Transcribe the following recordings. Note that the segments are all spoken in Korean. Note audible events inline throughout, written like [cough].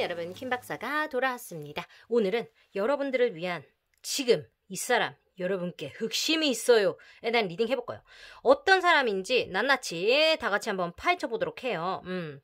여러분 킴박사가 돌아왔습니다. 오늘은 여러분들을 위한 지금 이 사람 여러분께 흑심이 있어요에 대한 리딩 해볼 거예요. 어떤 사람인지 낱낱이 다 같이 한번 파헤쳐 보도록 해요. 음.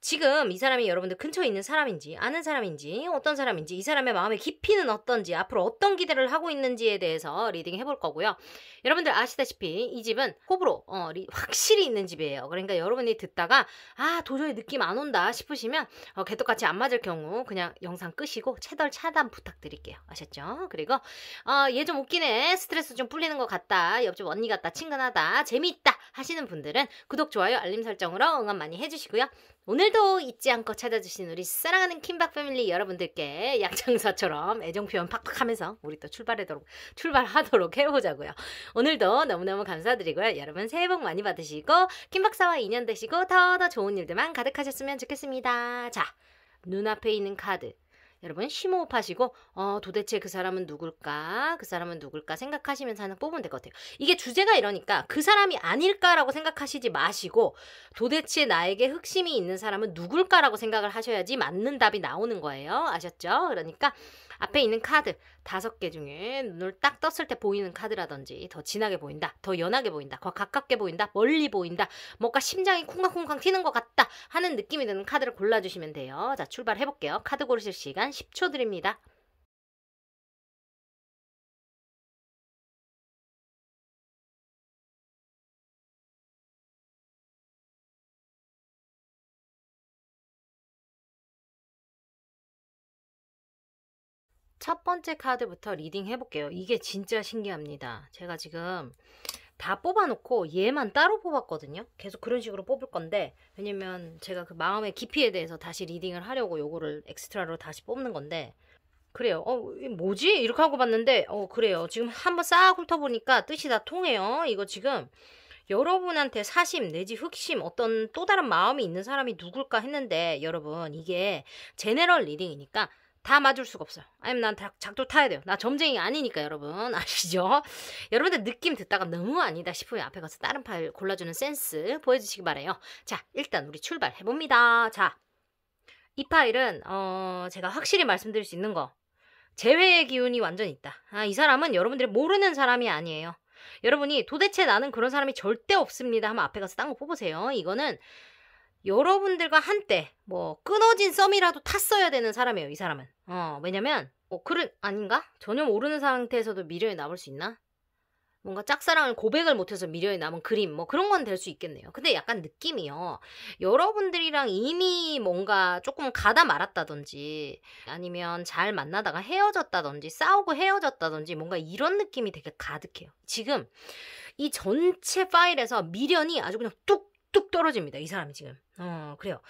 지금 이 사람이 여러분들 근처에 있는 사람인지 아는 사람인지 어떤 사람인지 이 사람의 마음의 깊이는 어떤지 앞으로 어떤 기대를 하고 있는지에 대해서 리딩 해볼 거고요. 여러분들 아시다시피 이 집은 호불호 어, 리, 확실히 있는 집이에요. 그러니까 여러분이 듣다가 아 도저히 느낌 안 온다 싶으시면 어, 개똑같이안 맞을 경우 그냥 영상 끄시고 채널 차단 부탁드릴게요. 아셨죠? 그리고 어, 얘 좀 웃기네 스트레스 좀 풀리는 것 같다 옆집 언니 같다 친근하다 재미있다 하시는 분들은 구독 좋아요 알림 설정으로 응원 많이 해주시고요. 오늘도 잊지 않고 찾아주신 우리 사랑하는 킴박 패밀리 여러분들께 약장사처럼 애정 표현 팍팍 하면서 우리 또 출발하도록, 출발하도록 해보자고요. 오늘도 너무너무 감사드리고요. 여러분 새해 복 많이 받으시고 킴박사와 인연 되시고 더더 좋은 일들만 가득하셨으면 좋겠습니다. 자, 눈앞에 있는 카드 여러분 심호흡하시고 어 도대체 그 사람은 누굴까 그 사람은 누굴까 생각하시면서 하나 뽑으면 될 것 같아요 이게 주제가 이러니까 그 사람이 아닐까라고 생각하시지 마시고 도대체 나에게 흑심이 있는 사람은 누굴까라고 생각을 하셔야지 맞는 답이 나오는 거예요 아셨죠 그러니까 앞에 있는 카드 다섯 개 중에 눈을 딱 떴을 때 보이는 카드라든지 더 진하게 보인다, 더 연하게 보인다, 더 가깝게 보인다, 멀리 보인다, 뭔가 심장이 쿵쾅쿵쾅 튀는 것 같다 하는 느낌이 드는 카드를 골라주시면 돼요. 자, 출발해볼게요. 카드 고르실 시간 10초 드립니다. 첫 번째 카드부터 리딩 해볼게요. 이게 진짜 신기합니다. 제가 지금 다 뽑아놓고 얘만 따로 뽑았거든요. 계속 그런 식으로 뽑을 건데 왜냐면 제가 그 마음의 깊이에 대해서 다시 리딩을 하려고 요거를 엑스트라로 다시 뽑는 건데 그래요. 어, 뭐지? 이렇게 하고 봤는데 어, 그래요. 지금 한번 싹 훑어보니까 뜻이 다 통해요. 이거 지금 여러분한테 사심 내지 흑심 어떤 또 다른 마음이 있는 사람이 누굴까 했는데 여러분 이게 제네럴 리딩이니까 다 맞을 수가 없어요. 아니면 난 다, 작도 타야 돼요. 나 점쟁이 아니니까 여러분 [laughs] 아시죠? 여러분들 느낌 듣다가 너무 아니다 싶으면 앞에 가서 다른 파일 골라주는 센스 보여주시기 바래요. 자 일단 우리 출발해봅니다. 자 이 파일은 어 제가 확실히 말씀드릴 수 있는 거 재회의 기운이 완전 있다. 아, 이 사람은 여러분들이 모르는 사람이 아니에요. 여러분이 도대체 나는 그런 사람이 절대 없습니다 하면 앞에 가서 딴 거 뽑으세요. 이거는 여러분들과 한때 뭐 끊어진 썸이라도 탔어야 되는 사람이에요, 이 사람은. 어, 왜냐면 어, 그를 아닌가? 전혀 모르는 상태에서도 미련이 남을 수 있나? 뭔가 짝사랑을 고백을 못해서 미련이 남은 그림 뭐 그런 건 될 수 있겠네요. 근데 약간 느낌이요. 여러분들이랑 이미 뭔가 조금 가다 말았다든지 아니면 잘 만나다가 헤어졌다든지 싸우고 헤어졌다든지 뭔가 이런 느낌이 되게 가득해요. 지금 이 전체 파일에서 미련이 아주 그냥 뚝뚝 떨어집니다. 이 사람이 지금. 어, 그래요.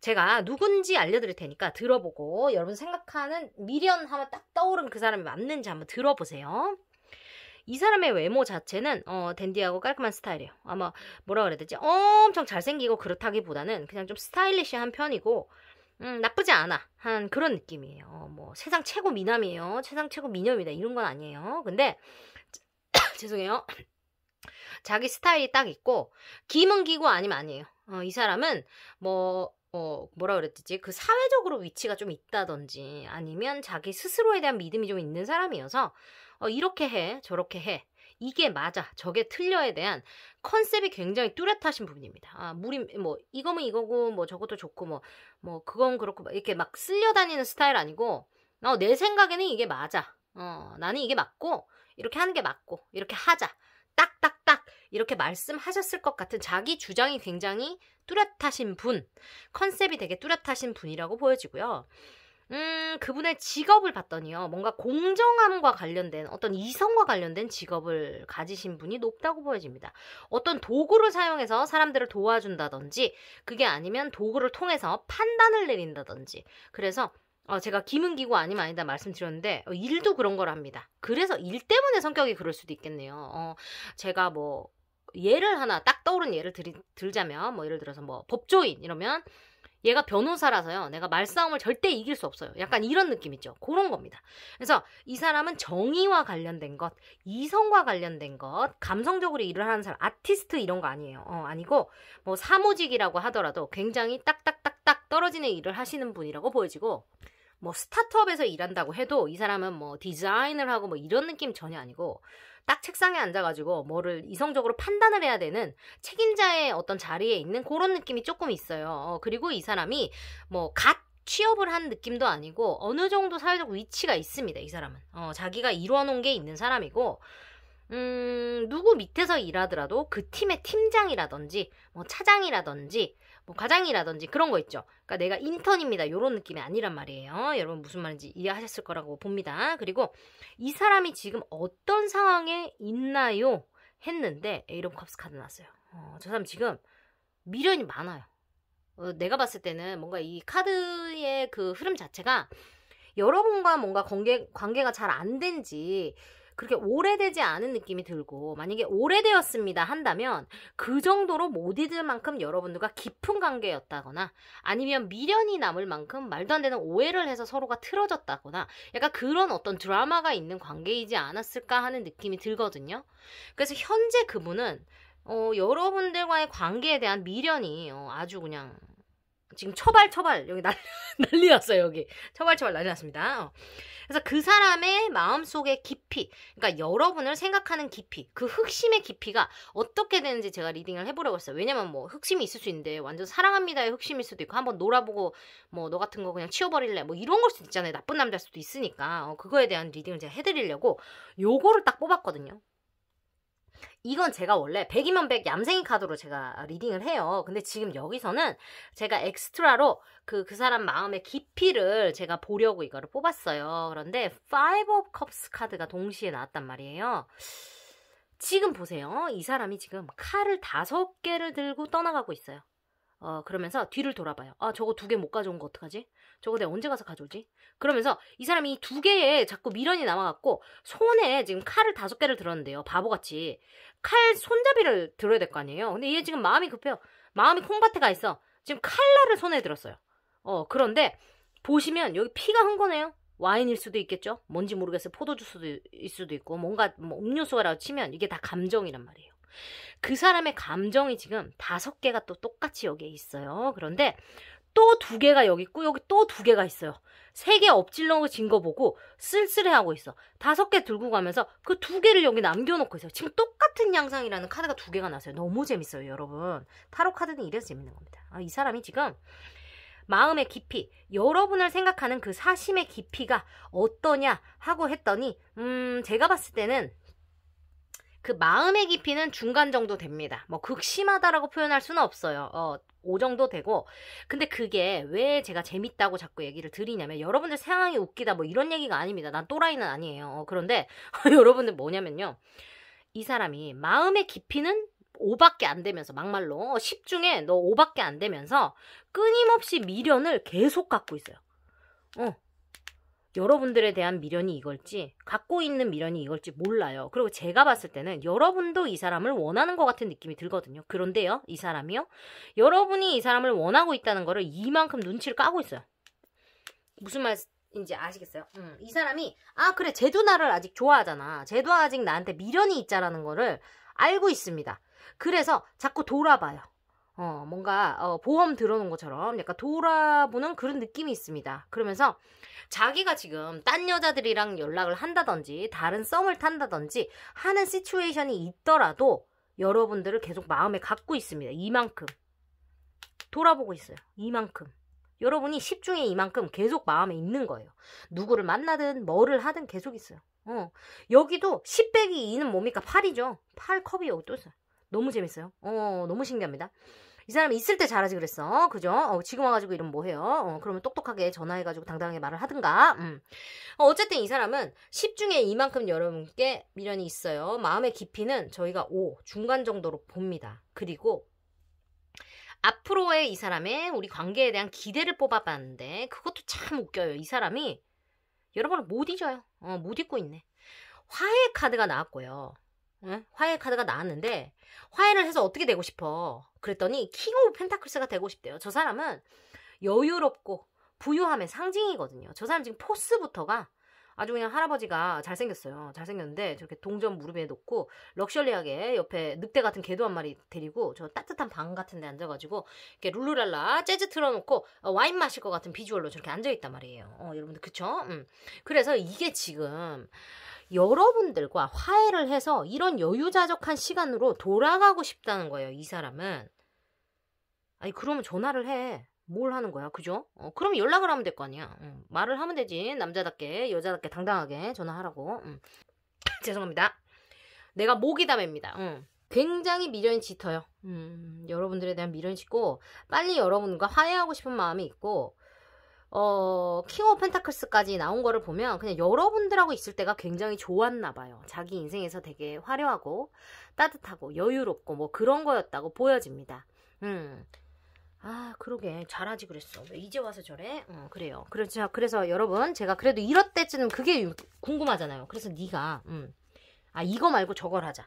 제가 누군지 알려드릴 테니까 들어보고 여러분 생각하는 미련 하면 딱 떠오른 그 사람이 맞는지 한번 들어보세요. 이 사람의 외모 자체는 어, 댄디하고 깔끔한 스타일이에요. 아마 뭐라 그래야 되지? 엄청 잘생기고 그렇다기보다는 그냥 좀 스타일리시한 편이고 음, 나쁘지 않아 한 그런 느낌이에요. 어, 뭐 세상 최고 미남이에요. 세상 최고 미녀입니다. 이런 건 아니에요. 근데 [coughs] 죄송해요. 자기 스타일이 딱 있고 김은 기고 아니면 아니에요. 어, 이 사람은 뭐 어, 뭐라 그랬지? 그 사회적으로 위치가 좀 있다든지 아니면 자기 스스로에 대한 믿음이 좀 있는 사람이어서 어, 이렇게 해, 저렇게 해. 이게 맞아, 저게 틀려에 대한 컨셉이 굉장히 뚜렷하신 부분입니다. 아, 무림, 뭐, 이거면 이거고, 뭐, 저것도 좋고, 뭐, 뭐, 그건 그렇고, 이렇게 막 쓸려 다니는 스타일 아니고, 어, 내 생각에는 이게 맞아. 어, 나는 이게 맞고, 이렇게 하는 게 맞고, 이렇게 하자. 딱딱딱. 이렇게 말씀하셨을 것 같은 자기 주장이 굉장히 뚜렷하신 분, 컨셉이 되게 뚜렷하신 분이라고 보여지고요. 음, 그분의 직업을 봤더니요. 뭔가 공정함과 관련된 어떤 이성과 관련된 직업을 가지신 분이 높다고 보여집니다. 어떤 도구를 사용해서 사람들을 도와준다든지 그게 아니면 도구를 통해서 판단을 내린다든지 그래서 어, 제가 기은기고 아니면 아니다 말씀드렸는데 어, 일도 그런 거랍니다. 그래서 일 때문에 성격이 그럴 수도 있겠네요. 어, 제가 뭐 예를 하나 딱 떠오른 예를 들, 들자면 뭐 예를 들어서 뭐 법조인 이러면 얘가 변호사라서요. 내가 말싸움을 절대 이길 수 없어요. 약간 이런 느낌 있죠. 그런 겁니다. 그래서 이 사람은 정의와 관련된 것, 이성과 관련된 것, 감성적으로 일을 하는 사람, 아티스트 이런 거 아니에요. 어, 아니고 뭐 사무직이라고 하더라도 굉장히 딱딱딱딱 떨어지는 일을 하시는 분이라고 보여지고 뭐 스타트업에서 일한다고 해도 이 사람은 뭐 디자인을 하고 뭐 이런 느낌 전혀 아니고 딱 책상에 앉아가지고 뭐를 이성적으로 판단을 해야 되는 책임자의 어떤 자리에 있는 그런 느낌이 조금 있어요. 어, 그리고 이 사람이 뭐갓 취업을 한 느낌도 아니고 어느 정도 사회적 위치가 있습니다. 이 사람은 어, 자기가 이뤄놓은 게 있는 사람이고 음, 누구 밑에서 일하더라도 그 팀의 팀장이라든지 뭐 차장이라든지 뭐 과장이라든지 그런 거 있죠. 그러니까 내가 인턴입니다. 이런 느낌이 아니란 말이에요. 여러분 무슨 말인지 이해하셨을 거라고 봅니다. 그리고 이 사람이 지금 어떤 상황에 있나요? 했는데 에이런 컵스 카드 났어요. 어, 저 사람 지금 미련이 많아요. 어, 내가 봤을 때는 뭔가 이 카드의 그 흐름 자체가 여러분과 뭔가 관계, 관계가 잘 안 된지 그렇게 오래되지 않은 느낌이 들고 만약에 오래되었습니다 한다면 그 정도로 못 잊을 만큼 여러분들과 깊은 관계였다거나 아니면 미련이 남을 만큼 말도 안 되는 오해를 해서 서로가 틀어졌다거나 약간 그런 어떤 드라마가 있는 관계이지 않았을까 하는 느낌이 들거든요. 그래서 현재 그분은 어, 여러분들과의 관계에 대한 미련이 어, 아주 그냥 지금 처발 처발 여기 난리, [laughs] 난리 났어요 여기 처발 처발 난리 났습니다 어. 그래서 그 사람의 마음속의 깊이 그러니까 여러분을 생각하는 깊이 그 흑심의 깊이가 어떻게 되는지 제가 리딩을 해보려고 했어요 왜냐면 뭐 흑심이 있을 수 있는데 완전 사랑합니다의 흑심일 수도 있고 한번 놀아보고 뭐 너 같은 거 그냥 치워버릴래 뭐 이런 걸 수도 있잖아요 나쁜 남자일 수도 있으니까 어, 그거에 대한 리딩을 제가 해드리려고 요거를 딱 뽑았거든요 이건 제가 원래 100이면 100 얌생이 카드로 제가 리딩을 해요. 근데 지금 여기서는 제가 엑스트라로 그, 그 사람 마음의 깊이를 제가 보려고 이거를 뽑았어요. 그런데 5 of cups 카드가 동시에 나왔단 말이에요. 지금 보세요. 이 사람이 지금 칼을 다섯 개를 들고 떠나가고 있어요. 어, 그러면서 뒤를 돌아봐요. 아, 저거 두 개 못 가져온 거 어떡하지? 저거 내가 언제 가서 가져오지? 그러면서 이 사람이 두 개에 자꾸 미련이 남아갖고 손에 지금 칼을 다섯 개를 들었는데요. 바보같이. 칼 손잡이를 들어야 될 거 아니에요? 근데 얘 지금 마음이 급해요. 마음이 콩밭에 가 있어. 지금 칼날을 손에 들었어요. 어, 그런데 보시면 여기 피가 한 거네요. 와인일 수도 있겠죠? 뭔지 모르겠어요. 포도주수도 있 수도 있고 뭔가 뭐 음료수라고 치면 이게 다 감정이란 말이에요. 그 사람의 감정이 지금 다섯 개가 또 똑같이 여기에 있어요. 그런데 또 두 개가 여기 있고 여기 또 두 개가 있어요. 세 개 엎질러진 거 보고 쓸쓸해하고 있어. 다섯 개 들고 가면서 그 두 개를 여기 남겨놓고 있어요. 지금 똑같은 양상이라는 카드가 두 개가 나왔어요. 너무 재밌어요, 여러분. 타로 카드는 이래서 재밌는 겁니다. 아, 이 사람이 지금 마음의 깊이, 여러분을 생각하는 그 사심의 깊이가 어떠냐 하고 했더니, 음, 제가 봤을 때는 그 마음의 깊이는 중간 정도 됩니다. 뭐 극심하다라고 표현할 수는 없어요. 어, 5 정도 되고. 근데 그게 왜 제가 재밌다고 자꾸 얘기를 드리냐면 여러분들 상황이 웃기다 뭐 이런 얘기가 아닙니다. 난 또라이는 아니에요. 어, 그런데 [laughs] 여러분들 뭐냐면요. 이 사람이 마음의 깊이는 5밖에 안 되면서 막말로 10 중에 너 5밖에 안 되면서 끊임없이 미련을 계속 갖고 있어요. 어, 여러분들에 대한 미련이 이걸지 갖고 있는 미련이 이걸지 몰라요. 그리고 제가 봤을 때는 여러분도 이 사람을 원하는 것 같은 느낌이 들거든요. 그런데요, 이 사람이요, 여러분이 이 사람을 원하고 있다는 거를 이만큼 눈치를 까고 있어요. 무슨 말? 인지 아시겠어요? 음, 이 사람이 아 그래 제도 나를 아직 좋아하잖아. 제도 아직 나한테 미련이 있자라는 거를 알고 있습니다. 그래서 자꾸 돌아봐요. 어, 뭔가 어, 보험 들어놓은 것처럼 약간 돌아보는 그런 느낌이 있습니다. 그러면서 자기가 지금 딴 여자들이랑 연락을 한다든지 다른 썸을 탄다든지 하는 시츄에이션이 있더라도 여러분들을 계속 마음에 갖고 있습니다. 이만큼 돌아보고 있어요. 이만큼 여러분이 10중에 이만큼 계속 마음에 있는 거예요. 누구를 만나든 뭐를 하든 계속 있어요. 어. 여기도 10 빼기 2는 뭡니까? 8이죠. 8 컵이 여기 또 있어요. 너무 재밌어요. 어, 너무 신기합니다. 이 사람이 있을 때 잘하지 그랬어. 그죠? 어, 지금 와가지고 이러면 뭐해요? 어, 그러면 똑똑하게 전화해가지고 당당하게 말을 하든가. 음. 어, 쨌든이 사람은 10 중에 이만큼 여러분께 미련이 있어요. 마음의 깊이는 저희가 5, 중간 정도로 봅니다. 그리고 앞으로의 이 사람의 우리 관계에 대한 기대를 뽑아봤는데 그것도 참 웃겨요. 이 사람이 여러분을 못 잊어요. 어, 못 잊고 있네. 화해 카드가 나왔고요. 화해 카드가 나왔는데 화해를 해서 어떻게 되고 싶어? 그랬더니 킹 오브 펜타클스가 되고 싶대요. 저 사람은 여유롭고 부유함의 상징이거든요. 저 사람 지금 포스부터가 아주 그냥 할아버지가 잘생겼어요. 잘생겼는데 저렇게 동전 무릎에 놓고 럭셔리하게 옆에 늑대 같은 개도 한 마리 데리고 저 따뜻한 방 같은 데 앉아가지고 이렇게 룰루랄라 재즈 틀어놓고 어, 와인 마실 것 같은 비주얼로 저렇게 앉아있단 말이에요. 어, 여러분들 그쵸? 음. 그래서 이게 지금 여러분들과 화해를 해서 이런 여유자적한 시간으로 돌아가고 싶다는 거예요, 이 사람은. 아니, 그러면 전화를 해. 뭘 하는 거야, 그죠? 어, 그럼 연락을 하면 될 거 아니야. 응, 말을 하면 되지. 남자답게, 여자답게, 당당하게 전화하라고. 응. [laughs] 죄송합니다. 내가 목이다 맵니다 응. 굉장히 미련이 짙어요. 음, 여러분들에 대한 미련이 짙고, 빨리 여러분과 화해하고 싶은 마음이 있고, 어, 킹 오브 펜타클스까지 나온 거를 보면 그냥 여러분들하고 있을 때가 굉장히 좋았나 봐요. 자기 인생에서 되게 화려하고 따뜻하고 여유롭고 뭐 그런 거였다고 보여집니다. 음. 아, 그러게. 잘하지 그랬어. 왜 이제 와서 저래? 어, 그래요. 그렇죠. 그래서 여러분, 제가 그래도 이럴 때쯤 그게 궁금하잖아요. 그래서 네가 음. 아, 이거 말고 저걸 하자.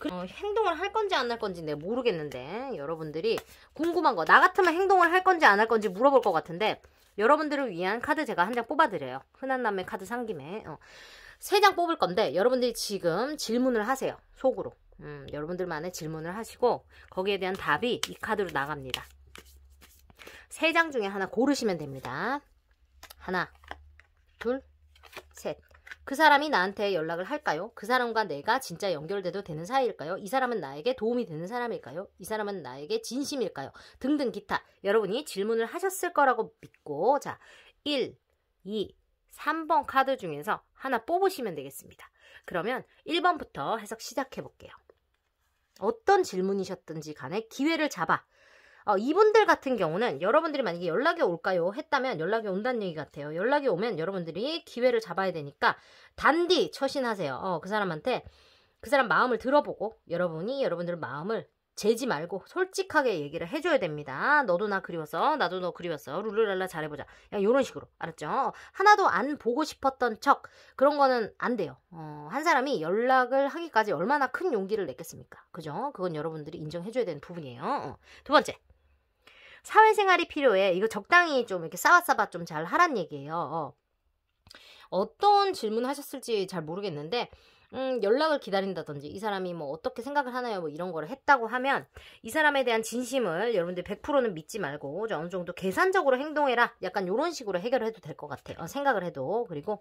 그, 어, 행동을 할 건지 안 할 건지 내가 모르겠는데 여러분들이 궁금한 거 나 같으면 행동을 할 건지 안 할 건지 물어볼 것 같은데 여러분들을 위한 카드 제가 한 장 뽑아드려요. 흔한 남의 카드 상김에 어. 세장 뽑을 건데 여러분들이 지금 질문을 하세요. 속으로. 음, 여러분들만의 질문을 하시고 거기에 대한 답이 이 카드로 나갑니다. 세 장 중에 하나 고르시면 됩니다. 하나, 둘, 셋. 그 사람이 나한테 연락을 할까요? 그 사람과 내가 진짜 연결돼도 되는 사이일까요? 이 사람은 나에게 도움이 되는 사람일까요? 이 사람은 나에게 진심일까요? 등등 기타 여러분이 질문을 하셨을 거라고 믿고 자 1, 2, 3번 카드 중에서 하나 뽑으시면 되겠습니다. 그러면 1번부터 해석 시작해 볼게요. 어떤 질문이셨든지 간에 기회를 잡아 어, 이분들 같은 경우는 여러분들이 만약에 연락이 올까요? 했다면 연락이 온다는 얘기 같아요. 연락이 오면 여러분들이 기회를 잡아야 되니까 단디 처신하세요. 어, 그 사람한테 그 사람 마음을 들어보고 여러분이 여러분들 마음을 재지 말고 솔직하게 얘기를 해줘야 됩니다. 너도 나 그리웠어. 나도 너 그리웠어. 룰루랄라 잘해보자. 그냥 이런 식으로. 알았죠? 하나도 안 보고 싶었던 척. 그런 거는 안 돼요. 어, 한 사람이 연락을 하기까지 얼마나 큰 용기를 냈겠습니까? 그죠? 그건 여러분들이 인정해줘야 되는 부분이에요. 어. 두 번째. 사회생활이 필요해. 이거 적당히 좀 이렇게 싸바싸바 좀 잘 하란 얘기예요. 어. 떤 질문 하셨을지 잘 모르겠는데 음, 연락을 기다린다든지 이 사람이 뭐 어떻게 생각을 하나요 뭐 이런 거를 했다고 하면 이 사람에 대한 진심을 여러분들 100%는 믿지 말고 어느 정도 계산적으로 행동해라 약간 이런 식으로 해결을 해도 될 것 같아요 어, 생각을 해도 그리고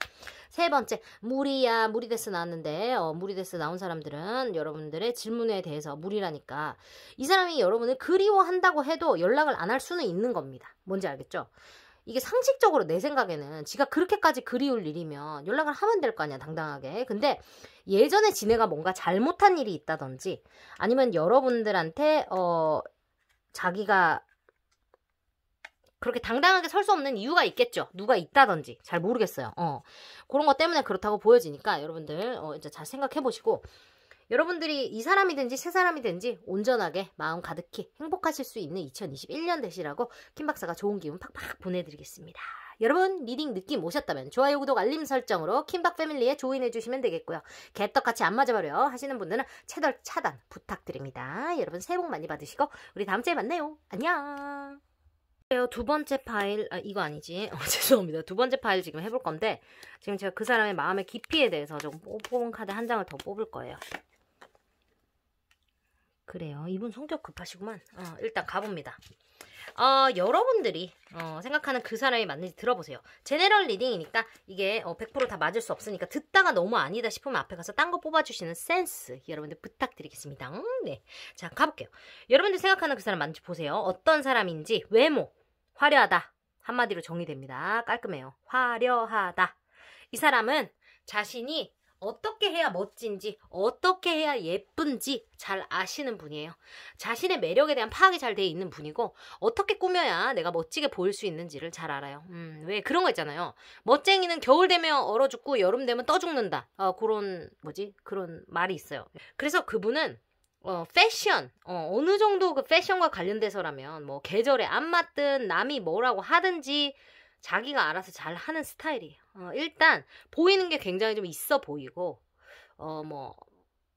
세 번째 무리야 무리데스 나왔는데 어, 무리데스 나온 사람들은 여러분들의 질문에 대해서 무리라니까 이 사람이 여러분을 그리워한다고 해도 연락을 안 할 수는 있는 겁니다 뭔지 알겠죠 이게 상식적으로 내 생각에는 지가 그렇게까지 그리울 일이면 연락을 하면 될 거 아니야, 당당하게. 근데 예전에 지네가 뭔가 잘못한 일이 있다든지 아니면 여러분들한테, 어, 자기가 그렇게 당당하게 설 수 없는 이유가 있겠죠. 누가 있다든지. 잘 모르겠어요. 어. 그런 것 때문에 그렇다고 보여지니까 여러분들, 어, 이제 잘 생각해 보시고. 여러분들이 이 사람이든지 새 사람이든지 온전하게 마음 가득히 행복하실 수 있는 2021년 되시라고 김 박사가 좋은 기운 팍팍 보내드리겠습니다. 여러분 리딩 느낌 오셨다면 좋아요, 구독, 알림 설정으로 킴박 패밀리에 조인해 주시면 되겠고요. 개떡같이 안 맞아버려 하시는 분들은 채널 차단 부탁드립니다. 여러분 새해 복 많이 받으시고 우리 다음 주에 만나요. 안녕. 두 번째 파일 아, 이거 아니지 어, 죄송합니다 두 번째 파일 지금 해볼 건데 지금 제가 그 사람의 마음의 깊이에 대해서 좀 뽑은 카드 한 장을 더 뽑을 거예요 그래요. 이분 성격 급하시구만. 어, 일단 가봅니다. 어, 여러분들이 어, 생각하는 그 사람이 맞는지 들어보세요. 제네럴 리딩이니까 이게 어, 100%다 맞을 수 없으니까 듣다가 너무 아니다 싶으면 앞에 가서 딴 거 뽑아주시는 센스 여러분들 부탁드리겠습니다. 음, 네, 자 가볼게요. 여러분들 생각하는 그 사람 맞는지 보세요. 어떤 사람인지 외모 화려하다 한마디로 정의됩니다. 깔끔해요. 화려하다. 이 사람은 자신이 어떻게 해야 멋진지, 어떻게 해야 예쁜지 잘 아시는 분이에요. 자신의 매력에 대한 파악이 잘 돼 있는 분이고, 어떻게 꾸며야 내가 멋지게 보일 수 있는지를 잘 알아요. 음, 왜 그런 거 있잖아요. 멋쟁이는 겨울 되면 얼어 죽고 여름 되면 떠 죽는다. 어, 그런, 뭐지? 그런 말이 있어요. 그래서 그분은 어, 패션, 어, 느 정도 그 패션과 관련돼서라면, 뭐, 계절에 안 맞든, 남이 뭐라고 하든지, 자기가 알아서 잘 하는 스타일이에요. 어, 일단 보이는 게 굉장히 좀 있어 보이고 어뭐뭐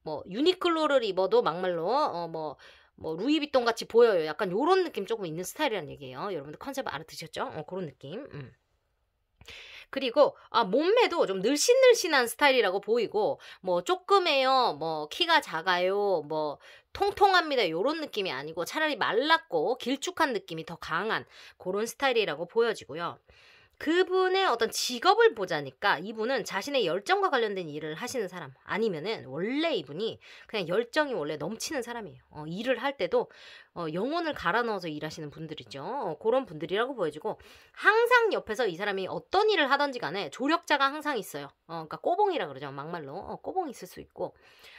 뭐 유니클로를 입어도 막말로 어 뭐 뭐 루이비통 같이 보여요. 약간 요런 느낌 조금 있는 스타일이란 얘기예요. 여러분들 컨셉 알아듣셨죠? 어, 그런 느낌. 음. 그리고 아, 몸매도 좀 늘씬늘씬한 스타일이라고 보이고 뭐 조금해요, 뭐 키가 작아요, 뭐 통통합니다 요런 느낌이 아니고 차라리 말랐고 길쭉한 느낌이 더 강한 그런 스타일이라고 보여지고요. 그분의 어떤 직업을 보자니까 이분은 자신의 열정과 관련된 일을 하시는 사람 아니면은 원래 이분이 그냥 열정이 원래 넘치는 사람이에요. 어, 일을 할 때도 어, 영혼을 갈아 넣어서 일하시는 분들이죠. 어, 그런 분들이라고 보여지고 항상 옆에서 이 사람이 어떤 일을 하던지 간에 조력자가 항상 있어요. 어, 그러니까 꼬봉이라 그러죠. 막말로 어, 꼬봉 있을 수 있고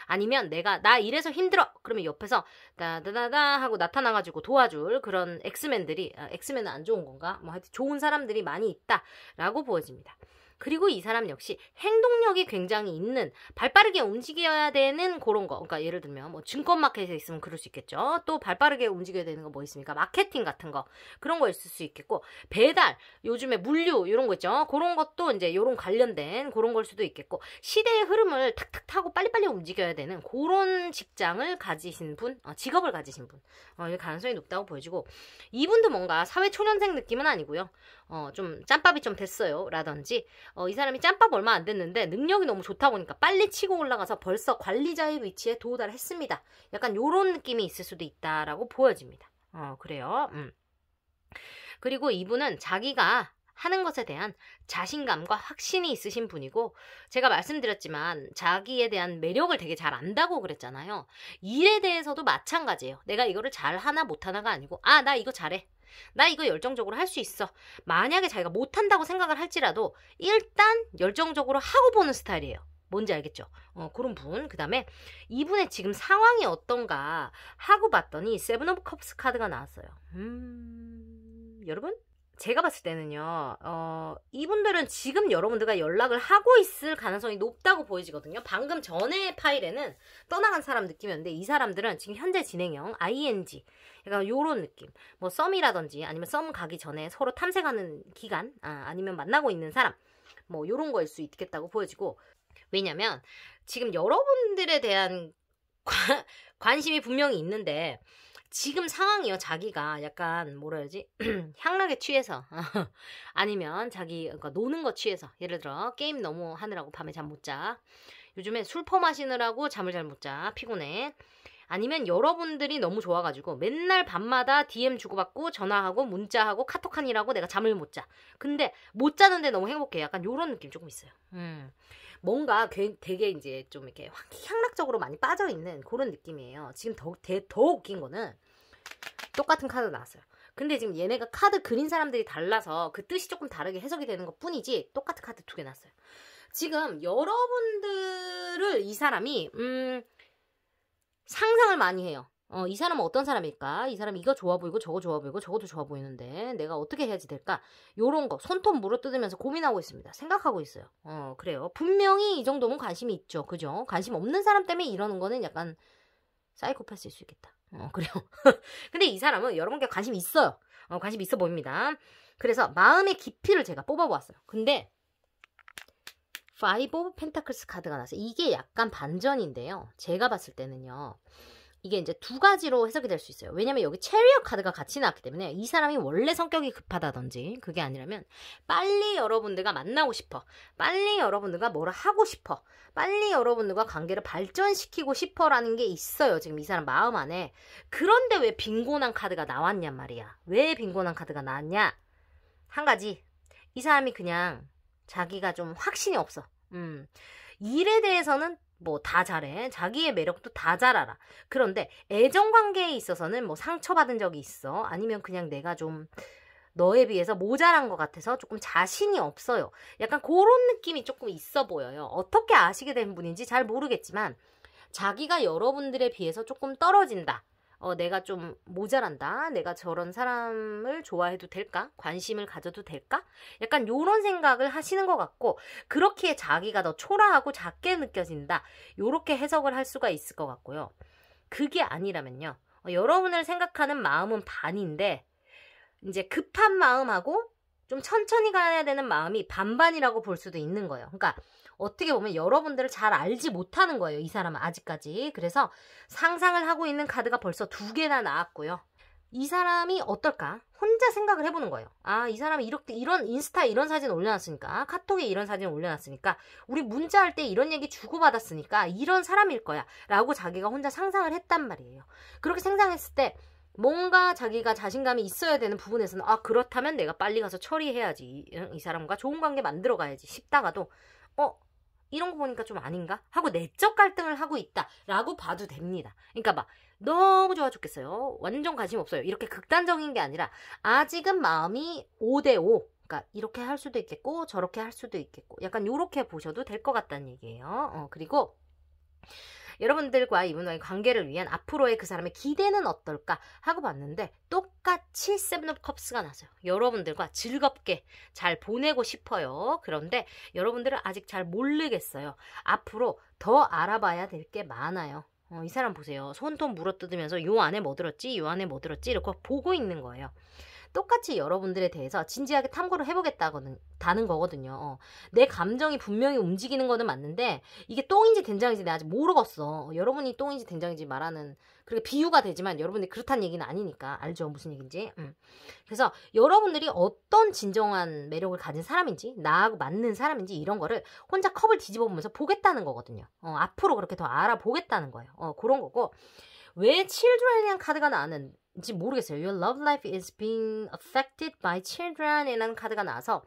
아니면 내가 나 이래서 힘들어 그러면 옆에서 다다다다 하고 나타나가지고 도와줄 그런 엑스맨들이 아, 엑스맨은 안 좋은 건가? 뭐 하여튼 좋은 사람들이 많이 있다라고 보여집니다. 그리고 이 사람 역시 행동력이 굉장히 있는 발빠르게 움직여야 되는 그런 거. 그러니까 예를 들면 뭐 증권 마켓에 있으면 그럴 수 있겠죠. 또 발빠르게 움직여야 되는 거 뭐 있습니까? 마케팅 같은 거 그런 거 있을 수 있겠고 배달 요즘에 물류 이런 거 있죠. 그런 것도 이제 요런 관련된 그런 걸 수도 있겠고 시대의 흐름을 탁탁 타고 빨리빨리 움직여야 되는 그런 직장을 가지신 분, 어, 직업을 가지신 분 어, 이 가능성이 높다고 보여지고 이분도 뭔가 사회 초년생 느낌은 아니고요. 어, 좀 짬밥이 좀 됐어요. 라든지 어, 이 사람이 짬밥 얼마 안 됐는데 능력이 너무 좋다 보니까 빨리 치고 올라가서 벌써 관리자의 위치에 도달했습니다. 약간 요런 느낌이 있을 수도 있다라고 보여집니다. 어, 그래요. 음. 그리고 이분은 자기가 하는 것에 대한 자신감과 확신이 있으신 분이고 제가 말씀드렸지만 자기에 대한 매력을 되게 잘 안다고 그랬잖아요. 일에 대해서도 마찬가지예요. 내가 이거를 잘 하나 못 하나가 아니고 아 나 이거 잘해. 나 이거 열정적으로 할 수 있어. 만약에 자기가 못한다고 생각을 할지라도 일단 열정적으로 하고 보는 스타일이에요. 뭔지 알겠죠? 어, 그런 분. 그 다음에 이분의 지금 상황이 어떤가 하고 봤더니 세븐 오브 컵스 카드가 나왔어요. 음, 여러분? 제가 봤을 때는요, 어, 이분들은 지금 여러분들과 연락을 하고 있을 가능성이 높다고 보여지거든요. 방금 전에 파일에는 떠나간 사람 느낌이었는데, 이 사람들은 지금 현재 진행형, ing, 약간 요런 느낌. 뭐, 썸이라든지, 아니면 썸 가기 전에 서로 탐색하는 기간, 아, 아니면 만나고 있는 사람, 뭐, 요런 거일 수 있겠다고 보여지고, 왜냐면, 지금 여러분들에 대한 관, 관심이 분명히 있는데, 지금 상황이요. 자기가 약간 뭐라 해야지 [clears throat] 향락에 취해서 [laughs] 아니면 자기 그러니까 노는 거 취해서 예를 들어 게임 너무 하느라고 밤에 잠 못 자. 요즘에 술퍼 마시느라고 잠을 잘 못 자. 피곤해. 아니면 여러분들이 너무 좋아가지고 맨날 밤마다 DM 주고받고 전화하고 문자하고 카톡하니라고 내가 잠을 못 자. 근데 못 자는데 너무 행복해. 약간 요런 느낌 조금 있어요. 음. 뭔가 되게 이제 좀 이렇게 향락적으로 많이 빠져 있는 그런 느낌이에요. 지금 더, 대, 더 웃긴 거는 똑같은 카드 나왔어요. 근데 지금 얘네가 카드 그린 사람들이 달라서 그 뜻이 조금 다르게 해석이 되는 것 뿐이지 똑같은 카드 두 개 났어요. 지금 여러분들을 이 사람이 음, 상상을 많이 해요. 어, 이 사람은 어떤 사람일까? 이 사람 이거 좋아 보이고 저거 좋아 보이고 저것도 좋아 보이는데 내가 어떻게 해야지 될까? 요런 거 손톱 물어뜯으면서 고민하고 있습니다. 생각하고 있어요. 어, 그래요. 분명히 이 정도면 관심이 있죠. 그죠? 관심 없는 사람 때문에 이러는 거는 약간 사이코패스일 수 있겠다. 어, [laughs] 그래요. 근데 이 사람은 여러분께 관심 있어요. 어, 관심 있어 보입니다. 그래서 마음의 깊이를 제가 뽑아보았어요. 근데 파이브 오브 펜타클스 카드가 나서 이게 약간 반전인데요. 제가 봤을 때는요. 이게 이제 두 가지로 해석이 될 수 있어요. 왜냐면 여기 체리어 카드가 같이 나왔기 때문에 이 사람이 원래 성격이 급하다든지 그게 아니라면 빨리 여러분들과 만나고 싶어. 빨리 여러분들과 뭐라 하고 싶어. 빨리 여러분들과 관계를 발전시키고 싶어라는 게 있어요. 지금 이 사람 마음 안에. 그런데 왜 빈곤한 카드가 나왔냐 말이야. 왜 빈곤한 카드가 나왔냐? 한 가지. 이 사람이 그냥 자기가 좀 확신이 없어. 음. 일에 대해서는 뭐다 잘해. 자기의 매력도 다 잘 알아. 그런데 애정관계에 있어서는 뭐 상처받은 적이 있어. 아니면 그냥 내가 좀 너에 비해서 모자란 것 같아서 조금 자신이 없어요. 약간 그런 느낌이 조금 있어 보여요. 어떻게 아시게 된 분인지 잘 모르겠지만 자기가 여러분들에 비해서 조금 떨어진다. 어, 내가 좀 모자란다. 내가 저런 사람을 좋아해도 될까? 관심을 가져도 될까? 약간 요런 생각을 하시는 것 같고, 그렇게 자기가 더 초라하고 작게 느껴진다. 요렇게 해석을 할 수가 있을 것 같고요. 그게 아니라면요. 어, 여러분을 생각하는 마음은 반인데, 이제 급한 마음하고 좀 천천히 가야 되는 마음이 반반이라고 볼 수도 있는 거예요. 그러니까 어떻게 보면 여러분들을 잘 알지 못하는 거예요. 이 사람은 아직까지. 그래서 상상을 하고 있는 카드가 벌써 두 개나 나왔고요. 이 사람이 어떨까? 혼자 생각을 해보는 거예요. 아, 이 사람이 이렇게, 이런, 인스타 이런 사진 올려놨으니까, 카톡에 이런 사진 올려놨으니까, 우리 문자할 때 이런 얘기 주고받았으니까, 이런 사람일 거야. 라고 자기가 혼자 상상을 했단 말이에요. 그렇게 상상했을 때, 뭔가 자기가 자신감이 있어야 되는 부분에서는, 아, 그렇다면 내가 빨리 가서 처리해야지. 이 사람과 좋은 관계 만들어 가야지. 싶다가도, 어, 이런 거 보니까 좀 아닌가? 하고 내적 갈등을 하고 있다. 라고 봐도 됩니다. 그러니까 막, 너무 좋아 죽겠어요. 완전 관심 없어요. 이렇게 극단적인 게 아니라, 아직은 마음이 5대5. 그러니까 이렇게 할 수도 있겠고, 저렇게 할 수도 있겠고, 약간 요렇게 보셔도 될 것 같다는 얘기예요. 어, 그리고, 여러분들과 이분과의 관계를 위한 앞으로의 그 사람의 기대는 어떨까 하고 봤는데 똑같이 세븐 오브 컵스가 나서요. 여러분들과 즐겁게 잘 보내고 싶어요. 그런데 여러분들은 아직 잘 모르겠어요. 앞으로 더 알아봐야 될 게 많아요. 어, 이 사람 보세요. 손톱 물어뜯으면서 요 안에 뭐 들었지? 요 안에 뭐 들었지? 이렇게 보고 있는 거예요. 똑같이 여러분들에 대해서 진지하게 탐구를 해보겠다는 거거든요. 어. 내 감정이 분명히 움직이는 거는 맞는데 이게 똥인지 된장인지 내가 아직 모르겠어. 여러분이 똥인지 된장인지 말하는 그렇게 비유가 되지만 여러분들이 그렇다는 얘기는 아니니까 알죠 무슨 얘기인지. 음. 그래서 여러분들이 어떤 진정한 매력을 가진 사람인지 나하고 맞는 사람인지 이런 거를 혼자 컵을 뒤집어 보면서 보겠다는 거거든요. 어, 앞으로 그렇게 더 알아보겠다는 거예요. 어, 그런 거고 왜 children에 대 카드가 나왔는지 모르겠어요. Your love life is being affected by children이라는 카드가 나와서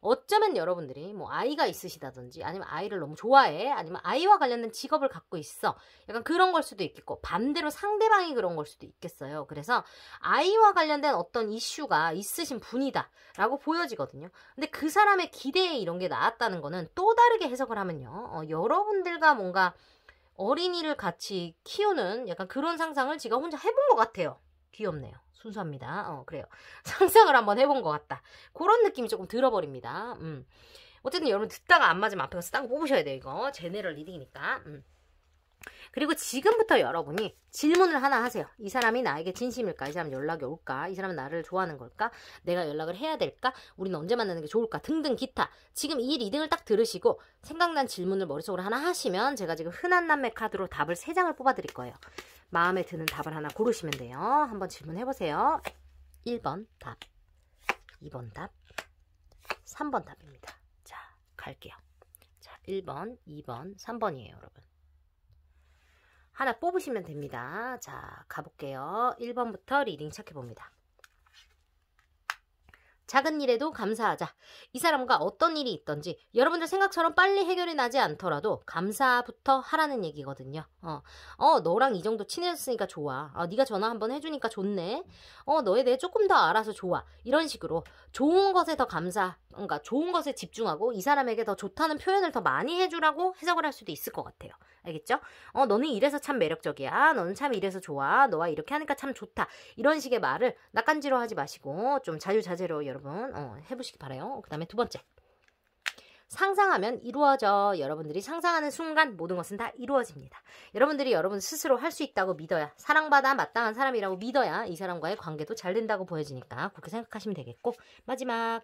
어쩌면 여러분들이 뭐 아이가 있으시다든지 아니면 아이를 너무 좋아해 아니면 아이와 관련된 직업을 갖고 있어 약간 그런 걸 수도 있겠고 반대로 상대방이 그런 걸 수도 있겠어요 그래서 아이와 관련된 어떤 이슈가 있으신 분이다 라고 보여지거든요 근데 그 사람의 기대에 이런 게 나왔다는 거는 또 다르게 해석을 하면요 어, 여러분들과 뭔가 어린이를 같이 키우는 약간 그런 상상을 제가 혼자 해본 것 같아요. 귀엽네요. 순수합니다. 어, 그래요. [laughs] 상상을 한번 해본 것 같다. 그런 느낌이 조금 들어버립니다. 음. 어쨌든 여러분 듣다가 안 맞으면 앞에 가서 딴거 뭐 뽑으셔야 돼요, 이거. 제네럴 리딩이니까. 음. 그리고 지금부터 여러분이 질문을 하나 하세요. 이 사람이 나에게 진심일까? 이 사람 연락이 올까? 이 사람은 나를 좋아하는 걸까? 내가 연락을 해야 될까? 우리는 언제 만나는 게 좋을까? 등등 기타. 지금 이 리딩을 딱 들으시고 생각난 질문을 머릿속으로 하나 하시면 제가 지금 흔한 남매 카드로 답을 3장을 뽑아드릴 거예요. 마음에 드는 답을 하나 고르시면 돼요. 한번 질문해보세요. 1번 답, 2번 답, 3번 답입니다. 자, 갈게요. 자, 1번, 2번, 3번이에요, 여러분. 하나 뽑으시면 됩니다. 자, 가볼게요. 1번부터 리딩 체크해봅니다. 작은 일에도 감사하자. 이 사람과 어떤 일이 있던지 여러분들 생각처럼 빨리 해결이 나지 않더라도 감사부터 하라는 얘기거든요. 어, 어 너랑 이 정도 친해졌으니까 좋아. 어, 네가 전화 한번 해주니까 좋네. 어, 너에 대해 조금 더 알아서 좋아. 이런 식으로 좋은 것에 더 감사 뭔가 그러니까 좋은 것에 집중하고 이 사람에게 더 좋다는 표현을 더 많이 해주라고 해석을 할 수도 있을 것 같아요. 알겠죠? 어, 너는 이래서 참 매력적이야. 너는 참 이래서 좋아. 너와 이렇게 하니까 참 좋다. 이런 식의 말을 낯간지러 하지 마시고 좀 자유자재로 여러분 어, 해보시기 바래요. 그 다음에 두 번째. 상상하면 이루어져. 여러분들이 상상하는 순간 모든 것은 다 이루어집니다. 여러분들이 여러분 스스로 할 수 있다고 믿어야 사랑받아 마땅한 사람이라고 믿어야 이 사람과의 관계도 잘 된다고 보여지니까 그렇게 생각하시면 되겠고 마지막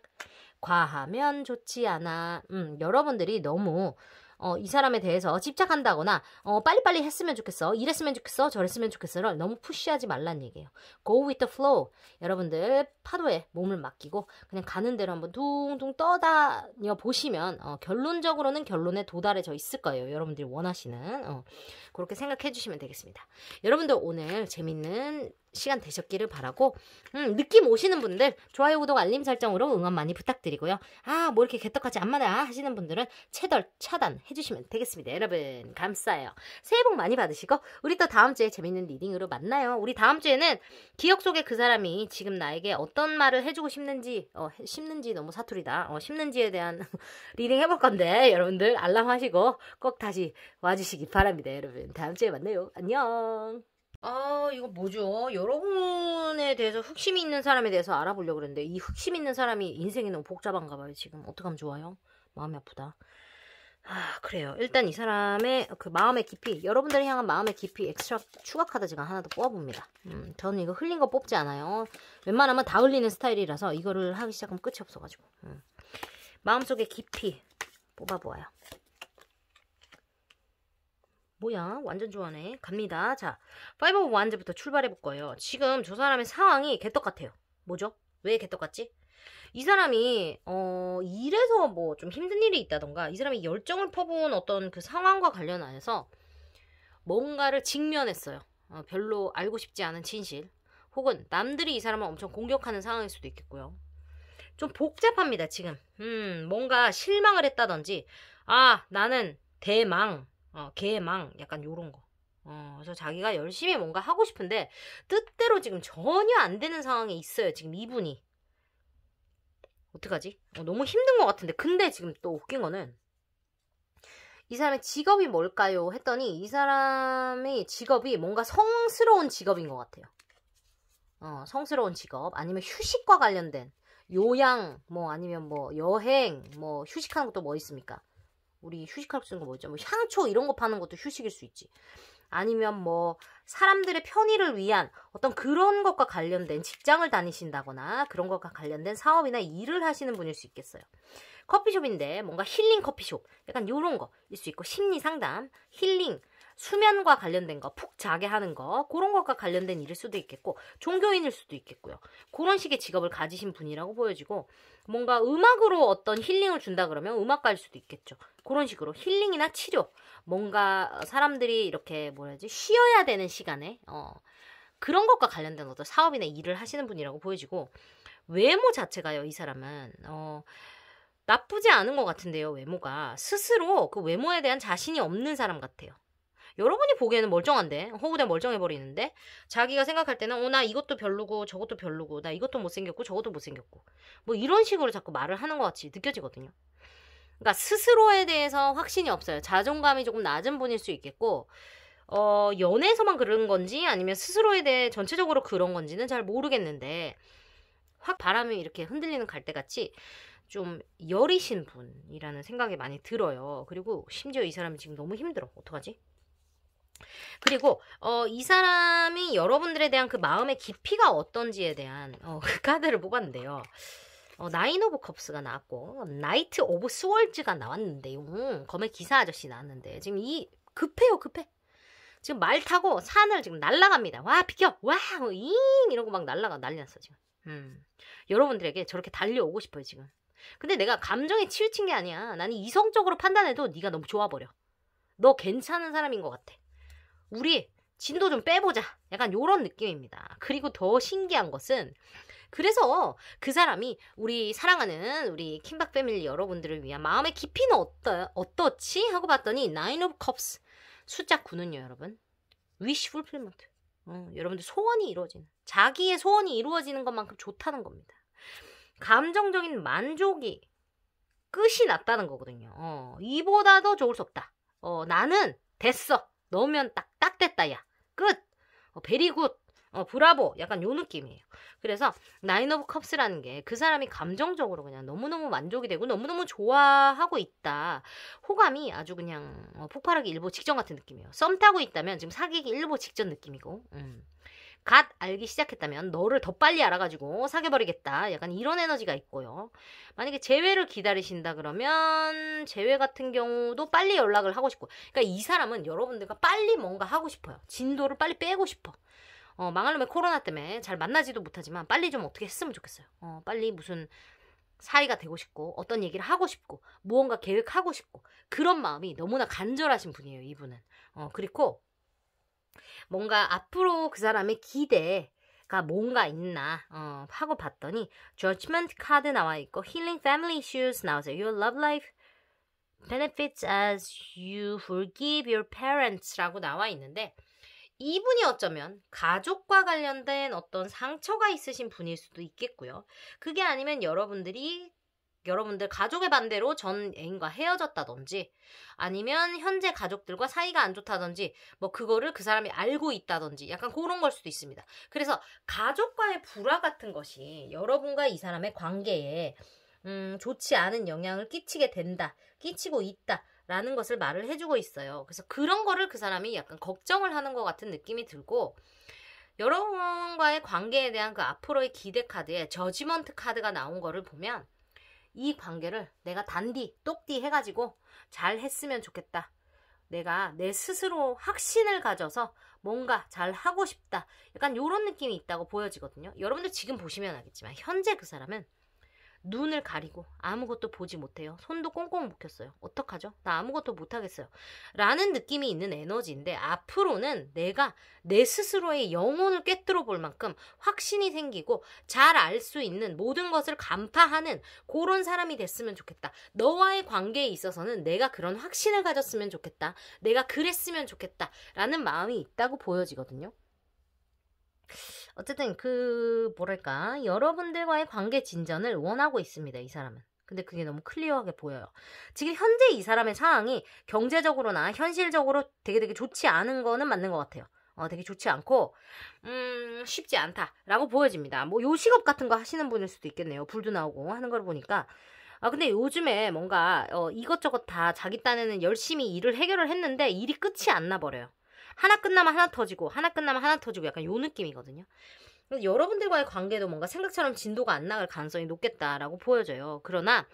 과하면 좋지 않아. 음, 여러분들이 너무 어, 이 사람에 대해서 집착한다거나 어, 빨리빨리 했으면 좋겠어 이랬으면 좋겠어 저랬으면 좋겠어를 너무 푸시하지 말란 얘기예요 go with the flow 여러분들 파도에 몸을 맡기고 그냥 가는 대로 한번 둥둥 떠다녀 보시면 어, 결론적으로는 결론에 도달해져 있을 거예요 여러분들이 원하시는 어, 그렇게 생각해 주시면 되겠습니다 여러분들 오늘 재밌는 시간 되셨기를 바라고 음, 느낌 오시는 분들 좋아요 구독 알림 설정으로 응원 많이 부탁드리고요 아 뭐 이렇게 개떡같이 안 맞아 하시는 분들은 채널 차단 해주시면 되겠습니다 여러분 감사해요 새해 복 많이 받으시고 우리 또 다음 주에 재밌는 리딩으로 만나요 우리 다음 주에는 기억 속에 그 사람이 지금 나에게 어떤 말을 해주고 싶는지 어 싶는지 너무 사투리다 어 싶는지에 대한 [laughs] 리딩 해볼 건데 여러분들 알람 하시고 꼭 다시 와주시기 바랍니다 여러분 다음 주에 만나요 안녕 아 이거 뭐죠? 여러분에 대해서 흑심이 있는 사람에 대해서 알아보려고 그랬는데 이 흑심 있는 사람이 인생이 너무 복잡한가 봐요 지금 어떡하면 좋아요? 마음이 아프다 아 그래요 일단 이 사람의 그 마음의 깊이 여러분들을 향한 마음의 깊이 엑스트라 추가 카드 제가 하나 더 뽑아봅니다 음, 저는 이거 흘린 거 뽑지 않아요 웬만하면 다 흘리는 스타일이라서 이거를 하기 시작하면 끝이 없어가지고 음. 마음속의 깊이 뽑아보아요 뭐야 완전 좋아하네 갑니다 자 501제부터 출발해 볼 거예요 지금 저 사람의 상황이 개떡 같아요 뭐죠? 왜 개떡 같지? 이 사람이 어 일에서 뭐 좀 힘든 일이 있다던가 이 사람이 열정을 퍼부은 어떤 그 상황과 관련하여서 뭔가를 직면했어요 어, 별로 알고 싶지 않은 진실 혹은 남들이 이 사람을 엄청 공격하는 상황일 수도 있겠고요 좀 복잡합니다 지금 음 뭔가 실망을 했다던지아 나는 대망 어, 개망 약간 요런 거. 어, 그래서 자기가 열심히 뭔가 하고 싶은데 뜻대로 지금 전혀 안 되는 상황에 있어요. 지금 이분이. 어떡하지? 어, 너무 힘든 것 같은데. 근데 지금 또 웃긴 거는 이 사람의 직업이 뭘까요? 했더니 이 사람의 직업이 뭔가 성스러운 직업인 것 같아요. 어, 성스러운 직업 아니면 휴식과 관련된 요양 뭐 아니면 뭐 여행 뭐 휴식하는 것도 뭐 있습니까? 우리 휴식할 수 있는 거 뭐죠? 뭐 향초 이런 거 파는 것도 휴식일 수 있지. 아니면 뭐 사람들의 편의를 위한 어떤 그런 것과 관련된 직장을 다니신다거나 그런 것과 관련된 사업이나 일을 하시는 분일 수 있겠어요. 커피숍인데 뭔가 힐링 커피숍 약간 요런 거일 수 있고 심리 상담, 힐링, 수면과 관련된 거, 푹 자게 하는 거 그런 것과 관련된 일일 수도 있겠고 종교인일 수도 있겠고요. 그런 식의 직업을 가지신 분이라고 보여지고 뭔가 음악으로 어떤 힐링을 준다 그러면 음악가일 수도 있겠죠. 그런 식으로 힐링이나 치료 뭔가 어, 사람들이 이렇게 뭐라지 해야 되 쉬어야 되는 시간에 어, 그런 것과 관련된 어떤 사업이나 일을 하시는 분이라고 보여지고 외모 자체가요 이 사람은 어, 나쁘지 않은 것 같은데요 외모가 스스로 그 외모에 대한 자신이 없는 사람 같아요. 여러분이 보기에는 멀쩡한데 허우대 멀쩡해버리는데 자기가 생각할 때는 어나 이것도 별로고 저것도 별로고 나 이것도 못생겼고 저것도 못생겼고 뭐 이런 식으로 자꾸 말을 하는 것 같이 느껴지거든요. 그러니까 스스로에 대해서 확신이 없어요. 자존감이 조금 낮은 분일 수 있겠고 어, 연애에서만 그런 건지 아니면 스스로에 대해 전체적으로 그런 건지는 잘 모르겠는데 확 바람이 이렇게 흔들리는 갈대같이 좀 여리신 분이라는 생각이 많이 들어요. 그리고 심지어 이 사람이 지금 너무 힘들어. 어떡하지? 그리고 어, 이 사람이 여러분들에 대한 그 마음의 깊이가 어떤지에 대한 어, [laughs] 그 카드를 뽑았는데요. 어, 나인 오브 컵스가 나왔고 나이트 오브 스월즈가 나왔는데요. 검의 기사 아저씨 나왔는데 지금 이 급해요 급해. 지금 말 타고 산을 지금 날라갑니다. 와 비켜 와잉 이러고 막 날라가 난리났어 지금. 음, 여러분들에게 저렇게 달려오고 싶어요 지금. 근데 내가 감정에 치우친 게 아니야. 나는 이성적으로 판단해도 네가 너무 좋아 버려. 너 괜찮은 사람인 것 같아. 우리 진도 좀 빼보자. 약간 요런 느낌입니다. 그리고 더 신기한 것은 그래서 그 사람이 우리 사랑하는 우리 킴박 패밀리 여러분들을 위한 마음의 깊이는 어떠, 어떻지? 하고 봤더니 나인 오브 컵스 숫자 9는요 여러분 위시 풀필먼트 어, 여러분들 소원이 이루어지는 자기의 소원이 이루어지는 것만큼 좋다는 겁니다. 감정적인 만족이 끝이 났다는 거거든요. 어, 이보다 더 좋을 수 없다. 어, 나는 됐어. 넣으면 딱, 딱 됐다, 야. 끝. 어, 베리굿. 어, 브라보. 약간 요 느낌이에요. 그래서 나인 오브 컵스라는 게 그 사람이 감정적으로 그냥 너무너무 만족이 되고 너무너무 좋아하고 있다. 호감이 아주 그냥 어, 폭발하기 일보 직전 같은 느낌이에요. 썸 타고 있다면 지금 사귀기 일보 직전 느낌이고. 음. 갓 알기 시작했다면 너를 더 빨리 알아가지고 사귀어버리겠다. 약간 이런 에너지가 있고요. 만약에 재회를 기다리신다 그러면 재회 같은 경우도 빨리 연락을 하고 싶고. 그러니까 이 사람은 여러분들과 빨리 뭔가 하고 싶어요. 진도를 빨리 빼고 싶어. 어, 망할 놈의 코로나 때문에 잘 만나지도 못하지만 빨리 좀 어떻게 했으면 좋겠어요. 어, 빨리 무슨 사이가 되고 싶고 어떤 얘기를 하고 싶고 무언가 계획하고 싶고 그런 마음이 너무나 간절하신 분이에요. 이분은. 어, 그리고 뭔가 앞으로 그 사람의 기대가 뭔가 있나 어, 하고 봤더니 Judgment 카드 나와 있고 Healing Family Issues 나오세요. Your Love Life Benefits as You Forgive Your Parents라고 나와 있는데 이분이 어쩌면 가족과 관련된 어떤 상처가 있으신 분일 수도 있겠고요. 그게 아니면 여러분들이 여러분들 가족의 반대로 전 애인과 헤어졌다든지 아니면 현재 가족들과 사이가 안 좋다든지 뭐 그거를 그 사람이 알고 있다든지 약간 그런 걸 수도 있습니다. 그래서 가족과의 불화 같은 것이 여러분과 이 사람의 관계에 음, 좋지 않은 영향을 끼치게 된다, 끼치고 있다 라는 것을 말을 해주고 있어요. 그래서 그런 거를 그 사람이 약간 걱정을 하는 것 같은 느낌이 들고 여러분과의 관계에 대한 그 앞으로의 기대 카드에 저지먼트 카드가 나온 거를 보면 이 관계를 내가 단디, 똑디 해가지고 잘 했으면 좋겠다. 내가 내 스스로 확신을 가져서 뭔가 잘 하고 싶다. 약간 이런 느낌이 있다고 보여지거든요. 여러분들 지금 보시면 알겠지만 현재 그 사람은 눈을 가리고 아무것도 보지 못해요. 손도 꽁꽁 묶였어요. 어떡하죠? 나 아무것도 못하겠어요. 라는 느낌이 있는 에너지인데 앞으로는 내가 내 스스로의 영혼을 깨뜨려 볼 만큼 확신이 생기고 잘 알 수 있는 모든 것을 간파하는 그런 사람이 됐으면 좋겠다. 너와의 관계에 있어서는 내가 그런 확신을 가졌으면 좋겠다. 내가 그랬으면 좋겠다. 라는 마음이 있다고 보여지거든요. 어쨌든 그 뭐랄까 여러분들과의 관계 진전을 원하고 있습니다. 이 사람은. 근데 그게 너무 클리어하게 보여요. 지금 현재 이 사람의 상황이 경제적으로나 현실적으로 되게 되게 좋지 않은 거는 맞는 것 같아요. 어, 되게 좋지 않고 음, 쉽지 않다라고 보여집니다. 뭐 요식업 같은 거 하시는 분일 수도 있겠네요. 불도 나오고 하는 걸 보니까 아 근데 요즘에 뭔가 어, 이것저것 다 자기 딴에는 열심히 일을 해결을 했는데 일이 끝이 안 나 버려요. 하나 끝나면 하나 터지고 하나 끝나면 하나 터지고 약간 요 느낌이거든요. 여러분들과의 관계도 뭔가 생각처럼 진도가 안 나갈 가능성이 높겠다라고 보여져요. 그러나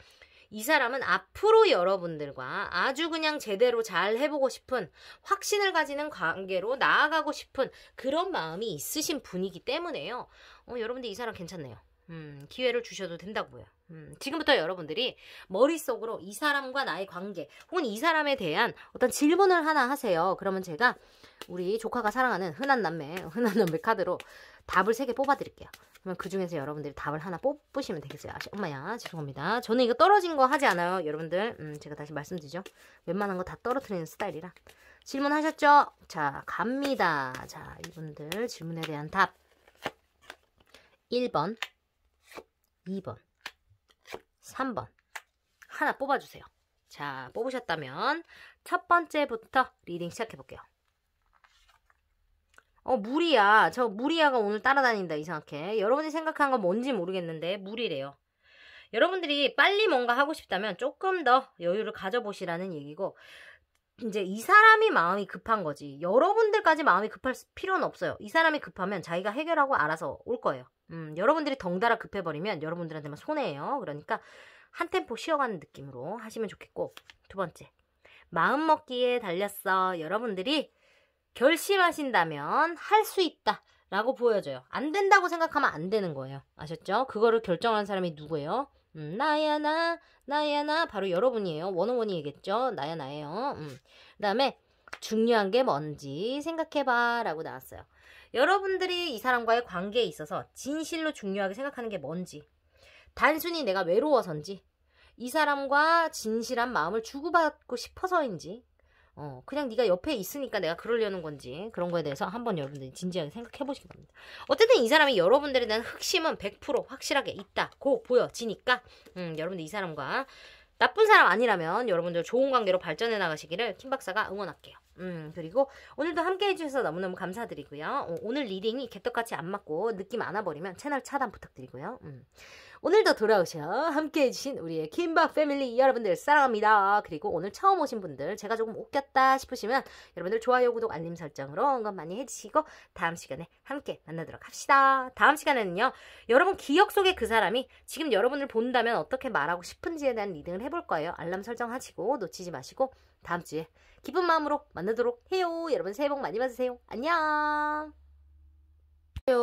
이 사람은 앞으로 여러분들과 아주 그냥 제대로 잘 해보고 싶은 확신을 가지는 관계로 나아가고 싶은 그런 마음이 있으신 분이기 때문에요. 어, 여러분들 이 사람 괜찮네요. 음, 기회를 주셔도 된다고요. 음, 지금부터 여러분들이 머릿속으로 이 사람과 나의 관계 혹은 이 사람에 대한 어떤 질문을 하나 하세요. 그러면 제가 우리 조카가 사랑하는 흔한 남매, 흔한 [laughs] 남매 카드로 답을 3개 뽑아드릴게요. 그러면 그 중에서 여러분들이 답을 하나 뽑으시면 되겠어요. 아 엄마야, 죄송합니다. 저는 이거 떨어진 거 하지 않아요, 여러분들. 음, 제가 다시 말씀드리죠. 웬만한 거 다 떨어뜨리는 스타일이라. 질문하셨죠? 자, 갑니다. 자, 이분들 질문에 대한 답. 1번, 2번, 3번. 하나 뽑아주세요. 자, 뽑으셨다면 첫 번째부터 리딩 시작해볼게요. 어, 무리야. 저 무리야가 오늘 따라다닌다, 이상하게. 여러분이 생각한 건 뭔지 모르겠는데, 무리래요. 여러분들이 빨리 뭔가 하고 싶다면 조금 더 여유를 가져보시라는 얘기고, 이제 이 사람이 마음이 급한 거지. 여러분들까지 마음이 급할 필요는 없어요. 이 사람이 급하면 자기가 해결하고 알아서 올 거예요. 음, 여러분들이 덩달아 급해버리면 여러분들한테만 손해예요. 그러니까 한 템포 쉬어가는 느낌으로 하시면 좋겠고, 두 번째. 마음 먹기에 달렸어. 여러분들이 결심하신다면 할 수 있다. 라고 보여줘요. 안 된다고 생각하면 안 되는 거예요. 아셨죠? 그거를 결정한 사람이 누구예요? 음, 나야, 나, 나야, 나. 바로 여러분이에요. 원어원이겠죠? 나야, 나예요. 음. 그 다음에 중요한 게 뭔지 생각해봐. 라고 나왔어요. 여러분들이 이 사람과의 관계에 있어서 진실로 중요하게 생각하는 게 뭔지, 단순히 내가 외로워서인지, 이 사람과 진실한 마음을 주고받고 싶어서인지, 어, 그냥 네가 옆에 있으니까 내가 그러려는 건지 그런 거에 대해서 한번 여러분들이 진지하게 생각해 보시기 바랍니다. 어쨌든 이 사람이 여러분들에 대한 흑심은 100% 확실하게 있다고 보여지니까 음, 여러분들 이 사람과 나쁜 사람 아니라면 여러분들 좋은 관계로 발전해 나가시기를 킴 박사가 응원할게요. 음 그리고 오늘도 함께 해주셔서 너무너무 감사드리고요. 오늘 리딩이 개떡같이 안 맞고 느낌 안 와버리면 채널 차단 부탁드리고요. 음. 오늘도 돌아오셔 함께 해주신 우리의 김밥 패밀리 여러분들 사랑합니다. 그리고 오늘 처음 오신 분들 제가 조금 웃겼다 싶으시면 여러분들 좋아요, 구독, 알림 설정으로 응원 많이 해주시고 다음 시간에 함께 만나도록 합시다. 다음 시간에는요. 여러분 기억 속에 그 사람이 지금 여러분을 본다면 어떻게 말하고 싶은지에 대한 리딩을 해볼 거예요. 알람 설정하시고 놓치지 마시고 다음 주에 기쁜 마음으로 만나도록 해요. 여러분 새해 복 많이 받으세요. 안녕!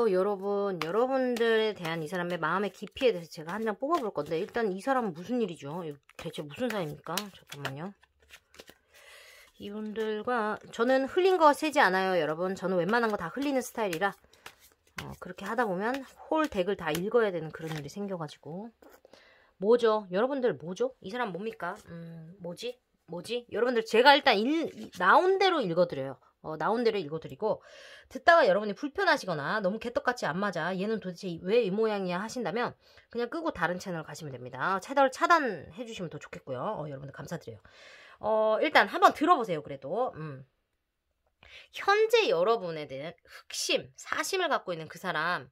여러분 여러분들에 대한 이 사람의 마음의 깊이에 대해서 제가 한 장 뽑아볼 건데 일단 이 사람은 무슨 일이죠? 대체 무슨 사입니까? 잠깐만요 이분들과 저는 흘린 거 세지 않아요 여러분 저는 웬만한 거 다 흘리는 스타일이라 어, 그렇게 하다 보면 홀 덱을 다 읽어야 되는 그런 일이 생겨가지고 뭐죠? 여러분들 뭐죠? 이 사람 뭡니까? 음, 뭐지? 뭐지? 여러분들 제가 일단 일, 나온 대로 읽어드려요 어, 나온 대로 읽어드리고 듣다가 여러분이 불편하시거나 너무 개떡같이 안 맞아 얘는 도대체 왜 이 모양이야 하신다면 그냥 끄고 다른 채널 가시면 됩니다 채널 차단해 주시면 더 좋겠고요 어, 여러분들 감사드려요 어, 일단 한번 들어보세요 그래도 음. 현재 여러분에 대한 흑심 사심을 갖고 있는 그 사람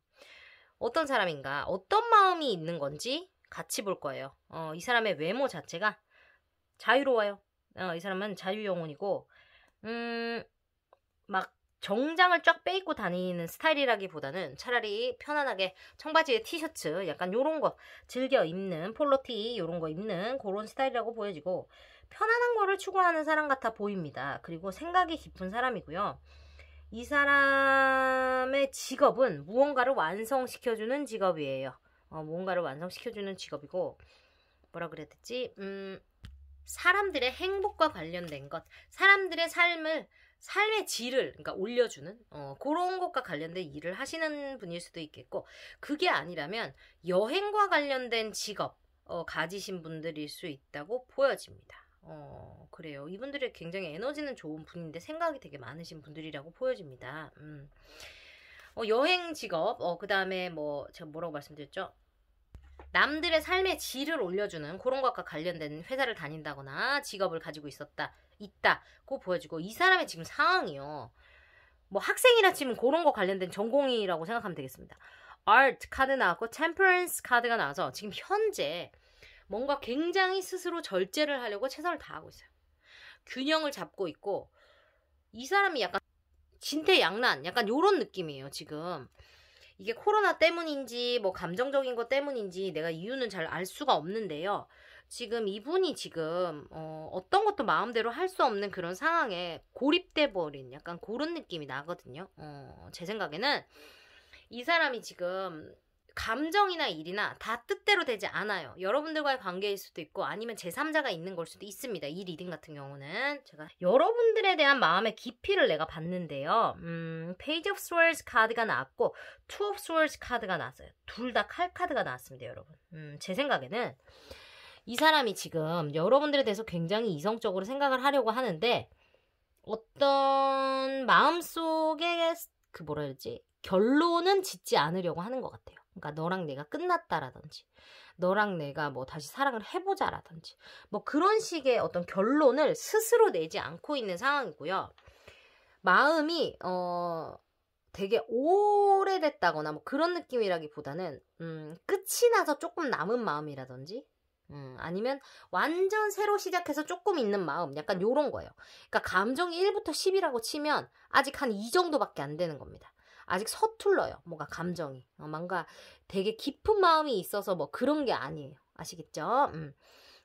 어떤 사람인가 어떤 마음이 있는 건지 같이 볼 거예요 어, 이 사람의 외모 자체가 자유로워요 어, 이 사람은 자유영혼이고 음, 막 정장을 쫙 빼입고 다니는 스타일이라기보다는 차라리 편안하게 청바지에 티셔츠 약간 요런 거 즐겨 입는 폴로티 요런 거 입는 그런 스타일이라고 보여지고 편안한 거를 추구하는 사람 같아 보입니다. 그리고 생각이 깊은 사람이고요. 이 사람의 직업은 무언가를 완성시켜주는 직업이에요. 어, 무언가를 완성시켜주는 직업이고 뭐라 그랬지? 음, 사람들의 행복과 관련된 것, 사람들의 삶을 삶의 질을 그러니까 올려주는 어, 그런 것과 관련된 일을 하시는 분일 수도 있겠고 그게 아니라면 여행과 관련된 직업 어, 가지신 분들일 수 있다고 보여집니다. 어, 그래요. 이분들의 굉장히 에너지는 좋은 분인데 생각이 되게 많으신 분들이라고 보여집니다. 음. 어, 여행 직업, 어, 그 다음에 뭐, 제가 뭐라고 말씀드렸죠? 남들의 삶의 질을 올려주는 그런 것과 관련된 회사를 다닌다거나 직업을 가지고 있었다. 있다고 보여지고 이 사람의 지금 상황이요. 뭐 학생이라 치면 그런 거 관련된 전공이라고 생각하면 되겠습니다. Art 카드 나왔고 Temperance 카드가 나와서 지금 현재 뭔가 굉장히 스스로 절제를 하려고 최선을 다하고 있어요. 균형을 잡고 있고 이 사람이 약간 진퇴양난 약간 요런 느낌이에요 지금 이게 코로나 때문인지 뭐 감정적인 것 때문인지 내가 이유는 잘 알 수가 없는데요 지금 이분이 지금 어, 어떤 것도 마음대로 할 수 없는 그런 상황에 고립돼 버린 약간 그런 느낌이 나거든요. 어, 제 생각에는 이 사람이 지금 감정이나 일이나 다 뜻대로 되지 않아요. 여러분들과의 관계일 수도 있고 아니면 제3자가 있는 걸 수도 있습니다. 이 리딩 같은 경우는 제가 여러분들에 대한 마음의 깊이를 내가 봤는데요. 음, 페이지 오브 스월즈 카드가 나왔고 투 오브 스월즈 카드가 나왔어요. 둘 다 칼 카드가 나왔습니다, 여러분. 음, 제 생각에는 이 사람이 지금 여러분들에 대해서 굉장히 이성적으로 생각을 하려고 하는데 어떤 마음속에 그 뭐라 해야 되지 결론은 짓지 않으려고 하는 것 같아요. 그러니까 너랑 내가 끝났다라든지 너랑 내가 뭐 다시 사랑을 해보자라든지 뭐 그런 식의 어떤 결론을 스스로 내지 않고 있는 상황이고요. 마음이 어 되게 오래됐다거나 뭐 그런 느낌이라기보다는 음 끝이 나서 조금 남은 마음이라든지 음, 아니면 완전 새로 시작해서 조금 있는 마음 약간 요런 거예요. 그러니까 감정이 1부터 10이라고 치면 아직 한 2 정도밖에 안 되는 겁니다. 아직 서툴러요. 뭔가 감정이. 어, 뭔가 되게 깊은 마음이 있어서 뭐 그런 게 아니에요. 아시겠죠? 음.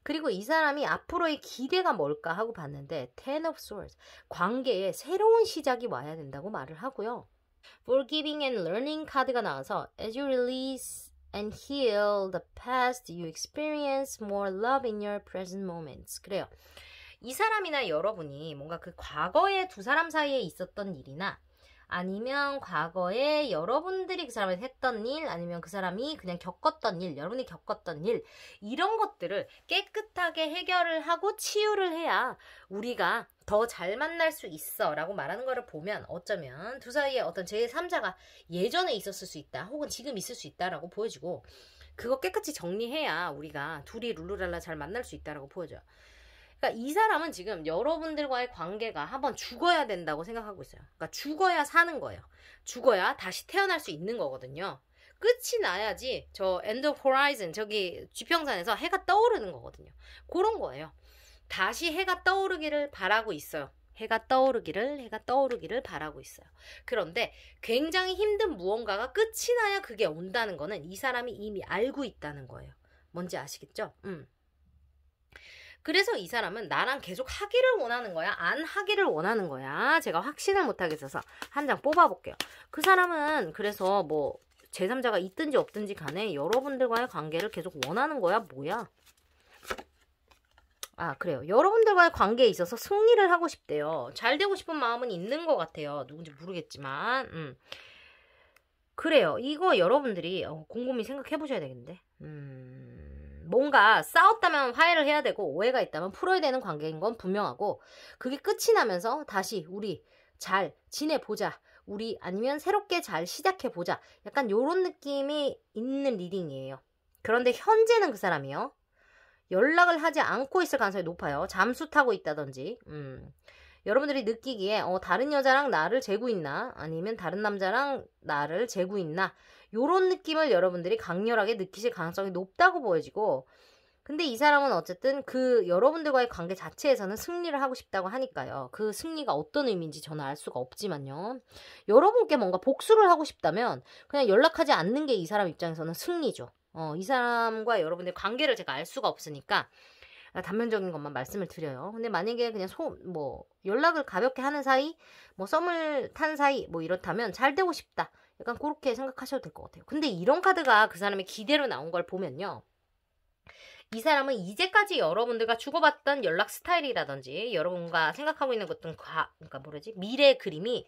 그리고 이 사람이 앞으로의 기대가 뭘까 하고 봤는데 Ten of Swords 관계에 새로운 시작이 와야 된다고 말을 하고요. Forgiving and Learning 카드가 나와서 As you release and heal the past you experience more love in your present moments. 그래요. 이 사람이나 여러분이 뭔가 그 과거에 두 사람 사이에 있었던 일이나 아니면 과거에 여러분들이 그 사람을 했던 일, 아니면 그 사람이 그냥 겪었던 일, 여러분이 겪었던 일, 이런 것들을 깨끗하게 해결을 하고 치유를 해야 우리가 더잘 만날 수 있어 라고 말하는 거를 보면 어쩌면 두 사이에 어떤 제3자가 예전에 있었을 수 있다 혹은 지금 있을 수 있다라고 보여지고 그거 깨끗이 정리해야 우리가 둘이 룰루랄라 잘 만날 수 있다라고 보여져요. 그러니까 이 사람은 지금 여러분들과의 관계가 한번 죽어야 된다고 생각하고 있어요. 그러니까 죽어야 사는 거예요. 죽어야 다시 태어날 수 있는 거거든요. 끝이 나야지 저 엔드 호라이즌 저기 지평선에서 해가 떠오르는 거거든요. 그런 거예요. 다시 해가 떠오르기를 바라고 있어요. 해가 떠오르기를 해가 떠오르기를 바라고 있어요. 그런데 굉장히 힘든 무언가가 끝이 나야 그게 온다는 거는 이 사람이 이미 알고 있다는 거예요. 뭔지 아시겠죠? 음. 그래서 이 사람은 나랑 계속 하기를 원하는 거야? 안 하기를 원하는 거야? 제가 확신을 못 하겠어서 한 장 뽑아볼게요. 그 사람은 그래서 뭐 제3자가 있든지 없든지 간에 여러분들과의 관계를 계속 원하는 거야? 뭐야? 아 그래요 여러분들과의 관계에 있어서 승리를 하고 싶대요 잘 되고 싶은 마음은 있는 것 같아요 누군지 모르겠지만 음. 그래요 이거 여러분들이 어, 곰곰이 생각해 보셔야 되겠는데 음, 뭔가 싸웠다면 화해를 해야 되고 오해가 있다면 풀어야 되는 관계인 건 분명하고 그게 끝이 나면서 다시 우리 잘 지내보자 우리 아니면 새롭게 잘 시작해보자 약간 요런 느낌이 있는 리딩이에요 그런데 현재는 그 사람이요 연락을 하지 않고 있을 가능성이 높아요. 잠수 타고 있다든지. 음. 여러분들이 느끼기에 어, 다른 여자랑 나를 재고 있나 아니면 다른 남자랑 나를 재고 있나 요런 느낌을 여러분들이 강렬하게 느끼실 가능성이 높다고 보여지고 근데 이 사람은 어쨌든 그 여러분들과의 관계 자체에서는 승리를 하고 싶다고 하니까요. 그 승리가 어떤 의미인지 저는 알 수가 없지만요. 여러분께 뭔가 복수를 하고 싶다면 그냥 연락하지 않는 게 이 사람 입장에서는 승리죠. 어, 이 사람과 여러분의 관계를 제가 알 수가 없으니까 아, 단면적인 것만 말씀을 드려요. 근데 만약에 그냥 소, 뭐, 연락을 가볍게 하는 사이, 뭐, 썸을 탄 사이, 뭐, 이렇다면 잘 되고 싶다. 약간 그렇게 생각하셔도 될 것 같아요. 근데 이런 카드가 그 사람의 기대로 나온 걸 보면요. 이 사람은 이제까지 여러분들과 주고받던 연락 스타일이라든지 여러분과 생각하고 있는 것들 과, 그러니까 뭐라지 미래의 그림이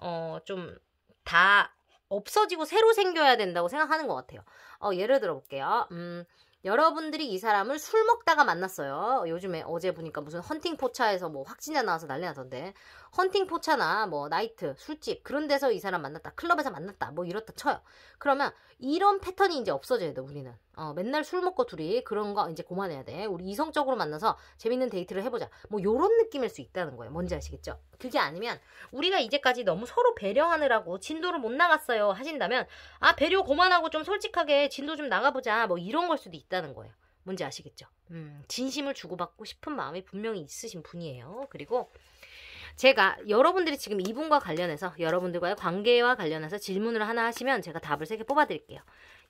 어좀다 없어지고 새로 생겨야 된다고 생각하는 것 같아요. 어, 예를 들어 볼게요. 음, 여러분들이 이 사람을 술 먹다가 만났어요. 요즘에 어제 보니까 무슨 헌팅 포차에서 뭐 확진자 나와서 난리 나던데. 헌팅 포차나 뭐 나이트, 술집 그런 데서 이 사람 만났다. 클럽에서 만났다. 뭐 이렇다 쳐요. 그러면 이런 패턴이 이제 없어져야 돼, 우리는. 어, 맨날 술 먹고 둘이 그런 거 이제 고만해야 돼. 우리 이성적으로 만나서 재밌는 데이트를 해보자. 뭐 요런 느낌일 수 있다는 거예요. 뭔지 아시겠죠? 그게 아니면 우리가 이제까지 너무 서로 배려하느라고 진도를 못 나갔어요 하신다면 아 배려 고만하고 좀 솔직하게 진도 좀 나가보자 뭐 이런 걸 수도 있다는 거예요. 뭔지 아시겠죠? 음, 진심을 주고받고 싶은 마음이 분명히 있으신 분이에요. 그리고 제가 여러분들이 지금 이분과 관련해서 여러분들과의 관계와 관련해서 질문을 하나 하시면 제가 답을 세 개 뽑아드릴게요.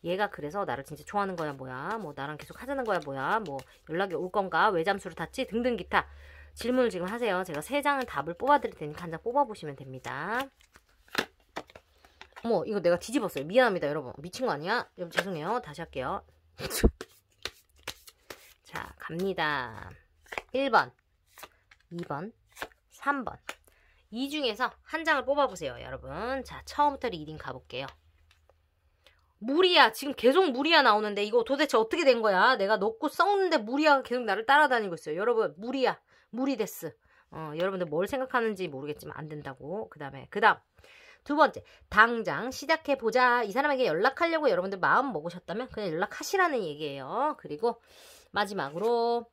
얘가 그래서 나를 진짜 좋아하는 거야 뭐야 뭐 나랑 계속 하자는 거야 뭐야 뭐 연락이 올 건가 왜 잠수를 탔지 등등 기타 질문을 지금 하세요. 제가 세장을 답을 뽑아드릴 테니까 한 장 뽑아보시면 됩니다. 어머 이거 내가 뒤집었어요. 미안합니다 여러분. 미친 거 아니야? 여러분 죄송해요. 다시 할게요. [laughs] 자 갑니다. 1번 2번 3번 이 중에서 한 장을 뽑아보세요 여러분. 자 처음부터 리딩 가볼게요. 무리야 지금 계속 무리야 나오는데 이거 도대체 어떻게 된 거야 내가 넣고 썩는데 무리야가 계속 나를 따라다니고 있어요 여러분 무리야 무리데스 어, 여러분들 뭘 생각하는지 모르겠지만 안 된다고 그 다음에 그 다음 두 번째 당장 시작해보자 이 사람에게 연락하려고 여러분들 마음 먹으셨다면 그냥 연락하시라는 얘기예요 그리고 마지막으로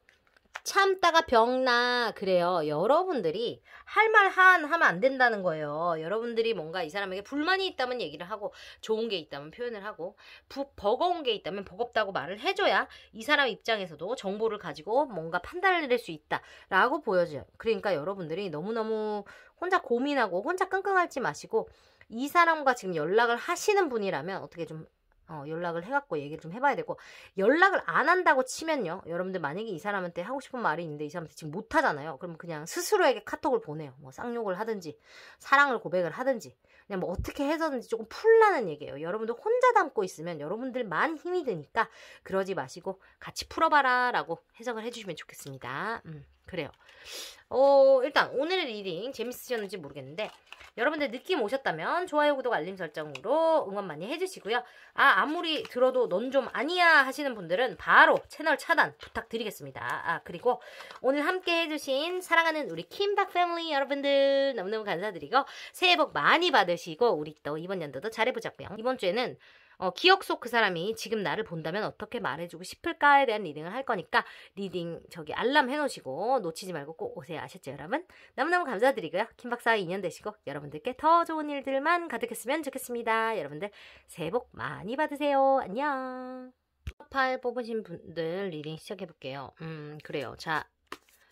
참다가 병나 그래요. 여러분들이 할 말 한 하면 안 된다는 거예요. 여러분들이 뭔가 이 사람에게 불만이 있다면 얘기를 하고 좋은 게 있다면 표현을 하고 부, 버거운 게 있다면 버겁다고 말을 해줘야 이 사람 입장에서도 정보를 가지고 뭔가 판단을 내릴 수 있다라고 보여져요. 그러니까 여러분들이 너무너무 혼자 고민하고 혼자 끙끙 앓지 마시고 이 사람과 지금 연락을 하시는 분이라면 어떻게 좀 어, 연락을 해갖고 얘기를 좀 해봐야 되고 연락을 안 한다고 치면요 여러분들 만약에 이 사람한테 하고 싶은 말이 있는데 이 사람한테 지금 못하잖아요 그럼 그냥 스스로에게 카톡을 보내요 뭐 쌍욕을 하든지 사랑을 고백을 하든지 그냥 뭐 어떻게 해서든지 조금 풀라는 얘기예요 여러분들 혼자 담고 있으면 여러분들만 힘이 드니까 그러지 마시고 같이 풀어봐라 라고 해석을 해주시면 좋겠습니다 음, 그래요 어, 일단 오늘의 리딩 재밌으셨는지 모르겠는데 여러분들 느낌 오셨다면 좋아요, 구독, 알림 설정으로 응원 많이 해주시고요. 아, 아무리 들어도 넌 좀 아니야 하시는 분들은 바로 채널 차단 부탁드리겠습니다. 아, 그리고 오늘 함께 해주신 사랑하는 우리 킴박 패밀리 여러분들 너무너무 감사드리고 새해 복 많이 받으시고 우리 또 이번 연도도 잘해보자고요. 이번 주에는 어, 기억 속 그 사람이 지금 나를 본다면 어떻게 말해주고 싶을까에 대한 리딩을 할 거니까 리딩 저기 알람 해놓으시고 놓치지 말고 꼭 오세요. 아셨죠 여러분? 너무너무 감사드리고요. 김박사 2년 되시고 여러분들께 더 좋은 일들만 가득했으면 좋겠습니다. 여러분들 새해 복 많이 받으세요. 안녕. 파일 뽑으신 분들 리딩 시작해볼게요. 음 그래요. 자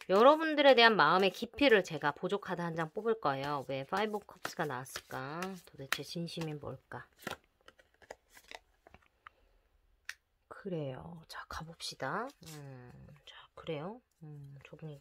여러분들에 대한 마음의 깊이를 제가 보조카드 한 장 뽑을 거예요. 왜 파이브 컵스가 나왔을까? 도대체 진심이 뭘까? 그래요. 자, 가봅시다. 음, 자, 그래요. 음, 조금. 이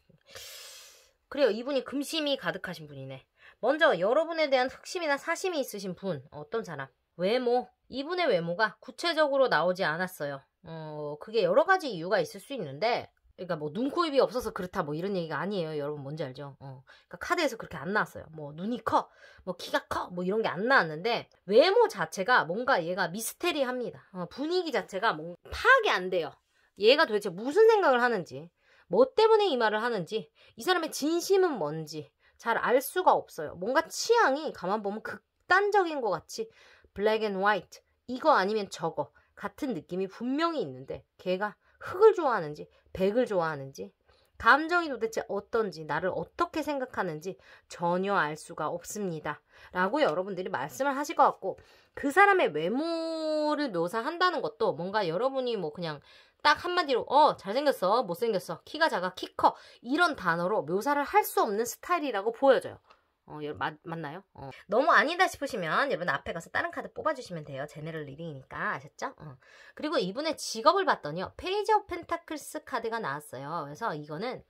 그래요. 이분이 금심이 가득하신 분이네. 먼저 여러분에 대한 흑심이나 사심이 있으신 분, 어떤 사람? 외모. 이분의 외모가 구체적으로 나오지 않았어요. 어, 그게 여러 가지 이유가 있을 수 있는데, 그러니까 뭐 눈, 코, 입이 없어서 그렇다 뭐 이런 얘기가 아니에요. 여러분 뭔지 알죠? 어. 그러니까 카드에서 그렇게 안 나왔어요. 뭐 눈이 커, 뭐 키가 커, 뭐 이런 게 안 나왔는데 외모 자체가 뭔가 얘가 미스테리합니다. 어, 분위기 자체가 뭔 파악이 안 돼요. 얘가 도대체 무슨 생각을 하는지, 뭐 때문에 이 말을 하는지, 이 사람의 진심은 뭔지 잘 알 수가 없어요. 뭔가 취향이 가만 보면 극단적인 것 같이 블랙 앤 화이트 이거 아니면 저거 같은 느낌이 분명히 있는데 걔가 흙을 좋아하는지 1 0 0을 좋아하는지 감정이 도대체 어떤지 나를 어떻게 생각하는지 전혀 알 수가 없습니다. 라고 여러분들이 말씀을 하실 것 같고 그 사람의 외모를 묘사한다는 것도 뭔가 여러분이 뭐 그냥 딱 한마디로 어 잘생겼어 못생겼어 키가 작아 키 커 이런 단어로 묘사를 할 수 없는 스타일이라고 보여져요. 어, 맞, 맞나요? 어. 너무 아니다 싶으시면 여러분 앞에 가서 다른 카드 뽑아주시면 돼요. 제네럴 리딩이니까 아셨죠? 어. 그리고 이분의 직업을 봤더니요. 페이지 오브 펜타클스 카드가 나왔어요. 그래서 이거는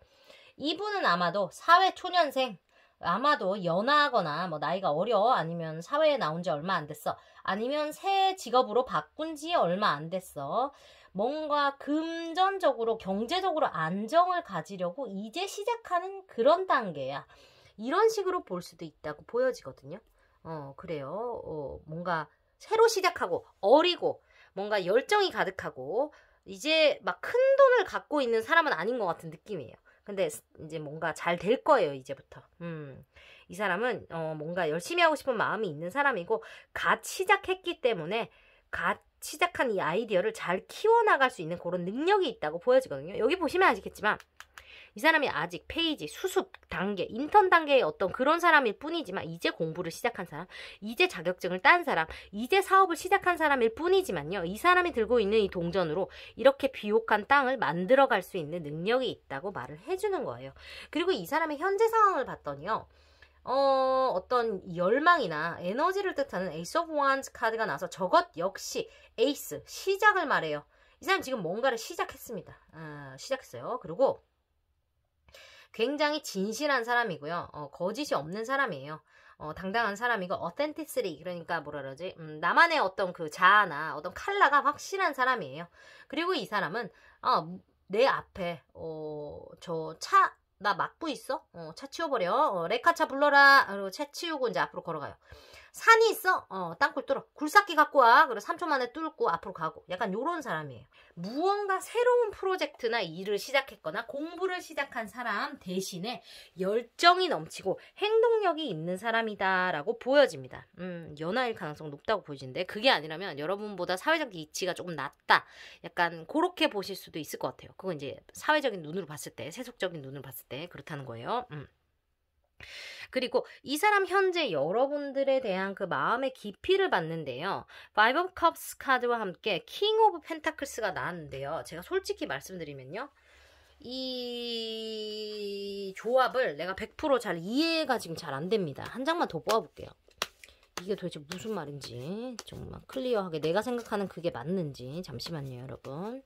이분은 아마도 사회 초년생 아마도 연하거나 뭐 나이가 어려 아니면 사회에 나온 지 얼마 안 됐어 아니면 새 직업으로 바꾼 지 얼마 안 됐어 뭔가 금전적으로 경제적으로 안정을 가지려고 이제 시작하는 그런 단계야 이런 식으로 볼 수도 있다고 보여지거든요. 어, 그래요. 어, 뭔가 새로 시작하고 어리고 뭔가 열정이 가득하고 이제 막 큰 돈을 갖고 있는 사람은 아닌 것 같은 느낌이에요. 근데 이제 뭔가 잘 될 거예요, 이제부터. 음. 이 사람은 어, 뭔가 열심히 하고 싶은 마음이 있는 사람이고 갓 시작했기 때문에 갓 시작한 이 아이디어를 잘 키워나갈 수 있는 그런 능력이 있다고 보여지거든요. 여기 보시면 아시겠지만 이 사람이 아직 페이지, 수습 단계, 인턴 단계의 어떤 그런 사람일 뿐이지만 이제 공부를 시작한 사람, 이제 자격증을 딴 사람, 이제 사업을 시작한 사람일 뿐이지만요. 이 사람이 들고 있는 이 동전으로 이렇게 비옥한 땅을 만들어 갈 수 있는 능력이 있다고 말을 해주는 거예요. 그리고 이 사람의 현재 상황을 봤더니요. 어, 어떤 열망이나 에너지를 뜻하는 에이스 오브 원즈 카드가 나서 저것 역시 에이스, 시작을 말해요. 이 사람 지금 뭔가를 시작했습니다. 아, 시작했어요. 그리고 굉장히 진실한 사람이고요. 어, 거짓이 없는 사람이에요. 어, 당당한 사람이고 어텐티스리 그러니까 뭐라 그러지 음, 나만의 어떤 그 자아나 어떤 칼라가 확실한 사람이에요 그리고 이 사람은 어, 내 앞에 어, 저차 나막고 있어? 어, 차 치워버려. 어, 레카차 불러라. 그리고 차 치우고 이제 앞으로 걸어가요. 산이 있어? 어, 땅굴 뚫어. 굴삭기 갖고 와. 그리고 3초 만에 뚫고 앞으로 가고. 약간 요런 사람이에요. 무언가 새로운 프로젝트나 일을 시작했거나 공부를 시작한 사람 대신에 열정이 넘치고 행동력이 있는 사람이다라고 보여집니다. 음, 연하일 가능성 높다고 보여지는데 그게 아니라면 여러분보다 사회적 위치가 조금 낮다. 약간 그렇게 보실 수도 있을 것 같아요. 그건 이제 사회적인 눈으로 봤을 때, 세속적인 눈으로 봤을 때 그렇다는 거예요. 음. 그리고 이 사람 현재 여러분들에 대한 그 마음의 깊이를 봤는데요. 5이브 오브 컵스 카드와 함께 킹 오브 펜타클스가 나왔는데요. 제가 솔직히 말씀드리면요. 이 조합을 내가 100%잘 이해가 지금 잘 안 됩니다. 한 장만 더 뽑아볼게요. 이게 도대체 무슨 말인지 정말 클리어하게 내가 생각하는 그게 맞는지 잠시만요 여러분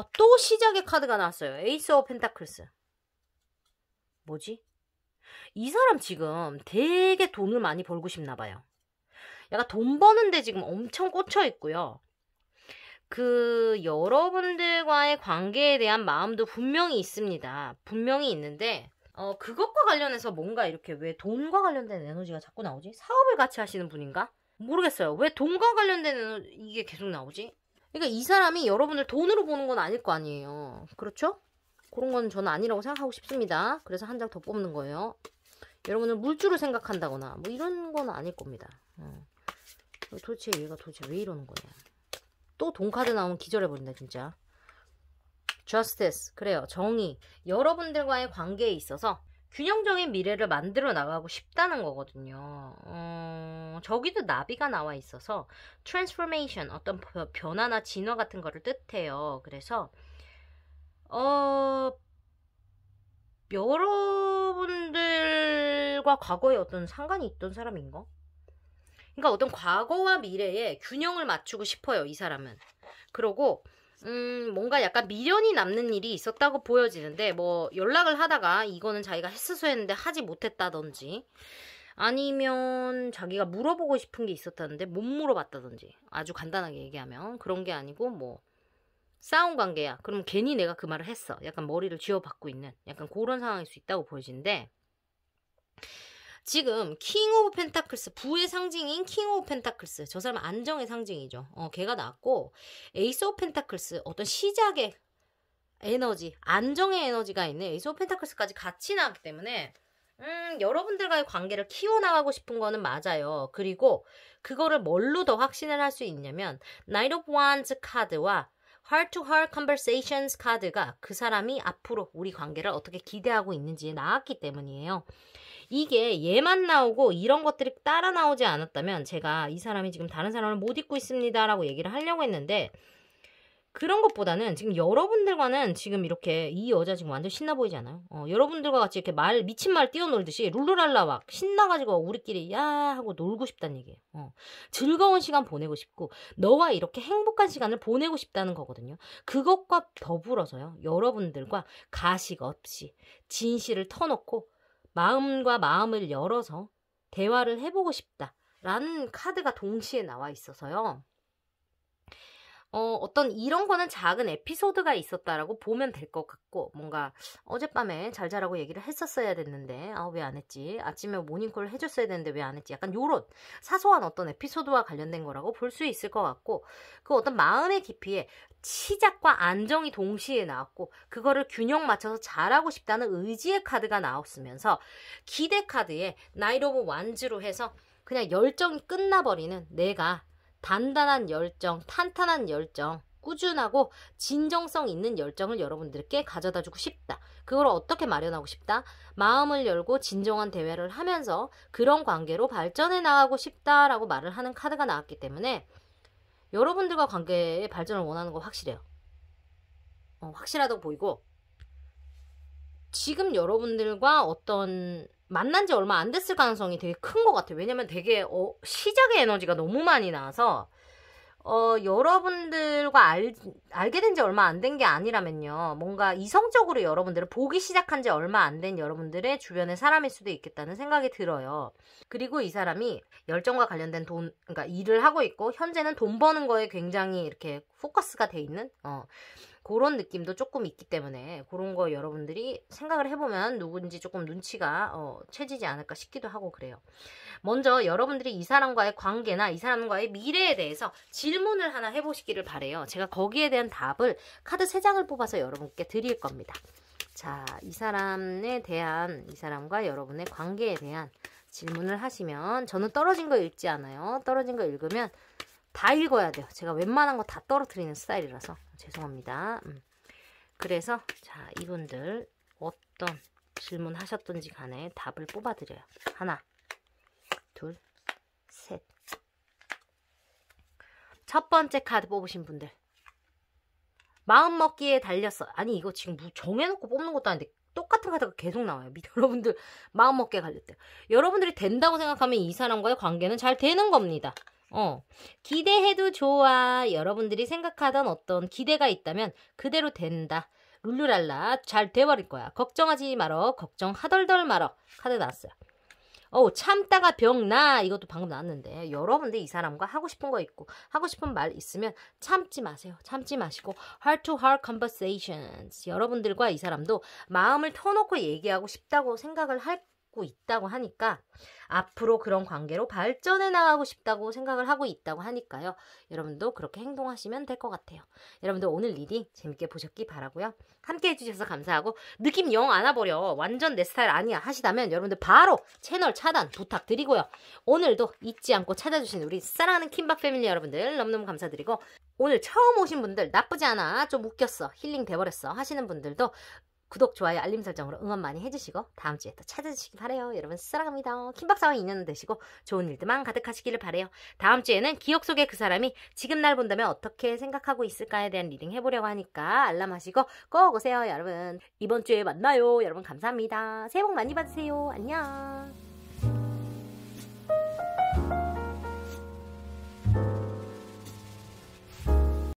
아, 또 시작의 카드가 나왔어요. 에이스 오브 펜타클스. 뭐지? 이 사람 지금 되게 돈을 많이 벌고 싶나 봐요. 약간 돈 버는데 지금 엄청 꽂혀 있고요. 그 여러분들과의 관계에 대한 마음도 분명히 있습니다. 분명히 있는데 어, 그것과 관련해서 뭔가 이렇게 왜 돈과 관련된 에너지가 자꾸 나오지? 사업을 같이 하시는 분인가? 모르겠어요. 왜 돈과 관련된 에너지 이게 계속 나오지? 그러니까 이 사람이 여러분을 돈으로 보는 건 아닐 거 아니에요. 그렇죠? 그런 건 저는 아니라고 생각하고 싶습니다. 그래서 한 장 더 뽑는 거예요. 여러분을 물주로 생각한다거나 뭐 이런 건 아닐 겁니다. 어. 도대체 얘가 도대체 왜 이러는 거냐. 또 돈 카드 나오면 기절해버린다 진짜. justice 그래요 정의 여러분들과의 관계에 있어서 균형적인 미래를 만들어 나가고 싶다는 거거든요. 어, 저기도 나비가 나와 있어서 트랜스포메이션 어떤 변화나 진화 같은 거를 뜻해요. 그래서 어, 여러분들과 과거에 어떤 상관이 있던 사람인가? 그러니까 어떤 과거와 미래에 균형을 맞추고 싶어요, 이 사람은. 그리고 음, 뭔가 약간 미련이 남는 일이 있었다고 보여지는데, 뭐, 연락을 하다가 이거는 자기가 했었어야 했는데 하지 못했다든지, 아니면 자기가 물어보고 싶은 게 있었다는데 못 물어봤다든지, 아주 간단하게 얘기하면 그런 게 아니고, 뭐, 싸운 관계야. 그럼 괜히 내가 그 말을 했어. 약간 머리를 쥐어박고 있는, 약간 그런 상황일 수 있다고 보여지는데, 지금 킹 오브 펜타클스 부의 상징인 킹 오브 펜타클스 저 사람 안정의 상징이죠. 어, 걔가 나왔고 에이스 오브 펜타클스 어떤 시작의 에너지 안정의 에너지가 있는 에이스 오브 펜타클스까지 같이 나왔기 때문에 음, 여러분들과의 관계를 키워나가고 싶은 거는 맞아요. 그리고 그거를 뭘로 더 확신을 할 수 있냐면 나이트 오브 완즈 카드와 heart to heart conversations 카드가 그 사람이 앞으로 우리 관계를 어떻게 기대하고 있는지에 나왔기 때문이에요. 이게 얘만 나오고 이런 것들이 따라 나오지 않았다면 제가 이 사람이 지금 다른 사람을 못 잊고 있습니다 라고 얘기를 하려고 했는데 그런 것보다는 지금 여러분들과는 지금 이렇게 이 여자 지금 완전 신나 보이지 않아요? 어, 여러분들과 같이 이렇게 말 미친 말 뛰어놀듯이 룰루랄라 막 신나가지고 우리끼리 야 하고 놀고 싶다는 얘기예요. 어, 즐거운 시간 보내고 싶고 너와 이렇게 행복한 시간을 보내고 싶다는 거거든요. 그것과 더불어서요. 여러분들과 가식 없이 진실을 터놓고 마음과 마음을 열어서 대화를 해보고 싶다라는 카드가 동시에 나와 있어서요. 어, 어떤 이런 거는 작은 에피소드가 있었다라고 보면 될 것 같고 뭔가 어젯밤에 잘 자라고 얘기를 했었어야 됐는데 아 왜 안 했지 아침에 모닝콜 해줬어야 되는데 왜 안 했지 약간 요런 사소한 어떤 에피소드와 관련된 거라고 볼 수 있을 것 같고 그 어떤 마음의 깊이에 시작과 안정이 동시에 나왔고 그거를 균형 맞춰서 잘하고 싶다는 의지의 카드가 나왔으면서 기대 카드에 나이로브 완즈로 해서 그냥 열정이 끝나버리는 내가 단단한 열정, 탄탄한 열정, 꾸준하고 진정성 있는 열정을 여러분들께 가져다 주고 싶다. 그걸 어떻게 마련하고 싶다? 마음을 열고 진정한 대회를 하면서 그런 관계로 발전해 나가고 싶다라고 말을 하는 카드가 나왔기 때문에 여러분들과 관계의 발전을 원하는 거 확실해요. 어, 확실하다고 보이고 지금 여러분들과 어떤 만난 지 얼마 안 됐을 가능성이 되게 큰 것 같아요. 왜냐면 되게 어, 시작의 에너지가 너무 많이 나와서 어, 여러분들과 알, 알게 된 지 얼마 안 된 게 아니라면요. 뭔가 이성적으로 여러분들을 보기 시작한 지 얼마 안 된 여러분들의 주변의 사람일 수도 있겠다는 생각이 들어요. 그리고 이 사람이 열정과 관련된 돈, 그러니까 일을 하고 있고, 현재는 돈 버는 거에 굉장히 이렇게 포커스가 돼 있는, 어, 그런 느낌도 조금 있기 때문에 그런 거 여러분들이 생각을 해보면 누군지 조금 눈치가 어, 채지지 않을까 싶기도 하고 그래요. 먼저 여러분들이 이 사람과의 관계나 이 사람과의 미래에 대해서 질문을 하나 해보시기를 바래요. 제가 거기에 대한 답을 카드 3장을 뽑아서 여러분께 드릴 겁니다. 자, 이 사람에 대한, 이 사람과 여러분의 관계에 대한 질문을 하시면 저는 떨어진 거 읽지 않아요. 떨어진 거 읽으면 다 읽어야 돼요. 제가 웬만한 거 다 떨어뜨리는 스타일이라서 죄송합니다. 음. 그래서 자 이분들 어떤 질문 하셨던지 간에 답을 뽑아드려요. 하나, 둘, 셋. 첫 번째 카드 뽑으신 분들. 마음 먹기에 달렸어. 아니 이거 지금 정해놓고 뽑는 것도 아닌데 똑같은 카드가 계속 나와요. [laughs] 여러분들 마음 먹기에 달렸대요 여러분들이 된다고 생각하면 이 사람과의 관계는 잘 되는 겁니다. 어. 기대해도 좋아. 여러분들이 생각하던 어떤 기대가 있다면 그대로 된다. 룰루랄라. 잘 돼버릴 거야. 걱정하지 말어. 걱정하덜덜 말어. 카드 나왔어요. 어 참다가 병나. 이것도 방금 나왔는데. 여러분들 이 사람과 하고 싶은 거 있고, 하고 싶은 말 있으면 참지 마세요. 참지 마시고, heart to heart conversations. 여러분들과 이 사람도 마음을 터놓고 얘기하고 싶다고 생각을 할 갖고 있다고 하니까 앞으로 그런 관계로 발전해 나가고 싶다고 생각을 하고 있다고 하니까요. 여러분도 그렇게 행동하시면 될 것 같아요. 여러분들 오늘 리딩 재밌게 보셨기 바라고요. 함께 해주셔서 감사하고 느낌 영 안아버려 완전 내 스타일 아니야 하시다면 여러분들 바로 채널 차단 부탁드리고요. 오늘도 잊지 않고 찾아주신 우리 사랑하는 킴박 패밀리 여러분들 너무너무 감사드리고 오늘 처음 오신 분들 나쁘지 않아 좀 웃겼어 힐링 돼버렸어 하시는 분들도 구독, 좋아요, 알림 설정으로 응원 많이 해주시고 다음 주에 또 찾아주시기 바래요. 여러분 사랑합니다. 김박사와 인연 되시고 좋은 일들만 가득하시기를 바래요. 다음 주에는 기억 속에 그 사람이 지금 날 본다면 어떻게 생각하고 있을까에 대한 리딩 해보려고 하니까 알람하시고 꼭 오세요 여러분. 이번 주에 만나요. 여러분 감사합니다. 새해 복 많이 받으세요. 안녕.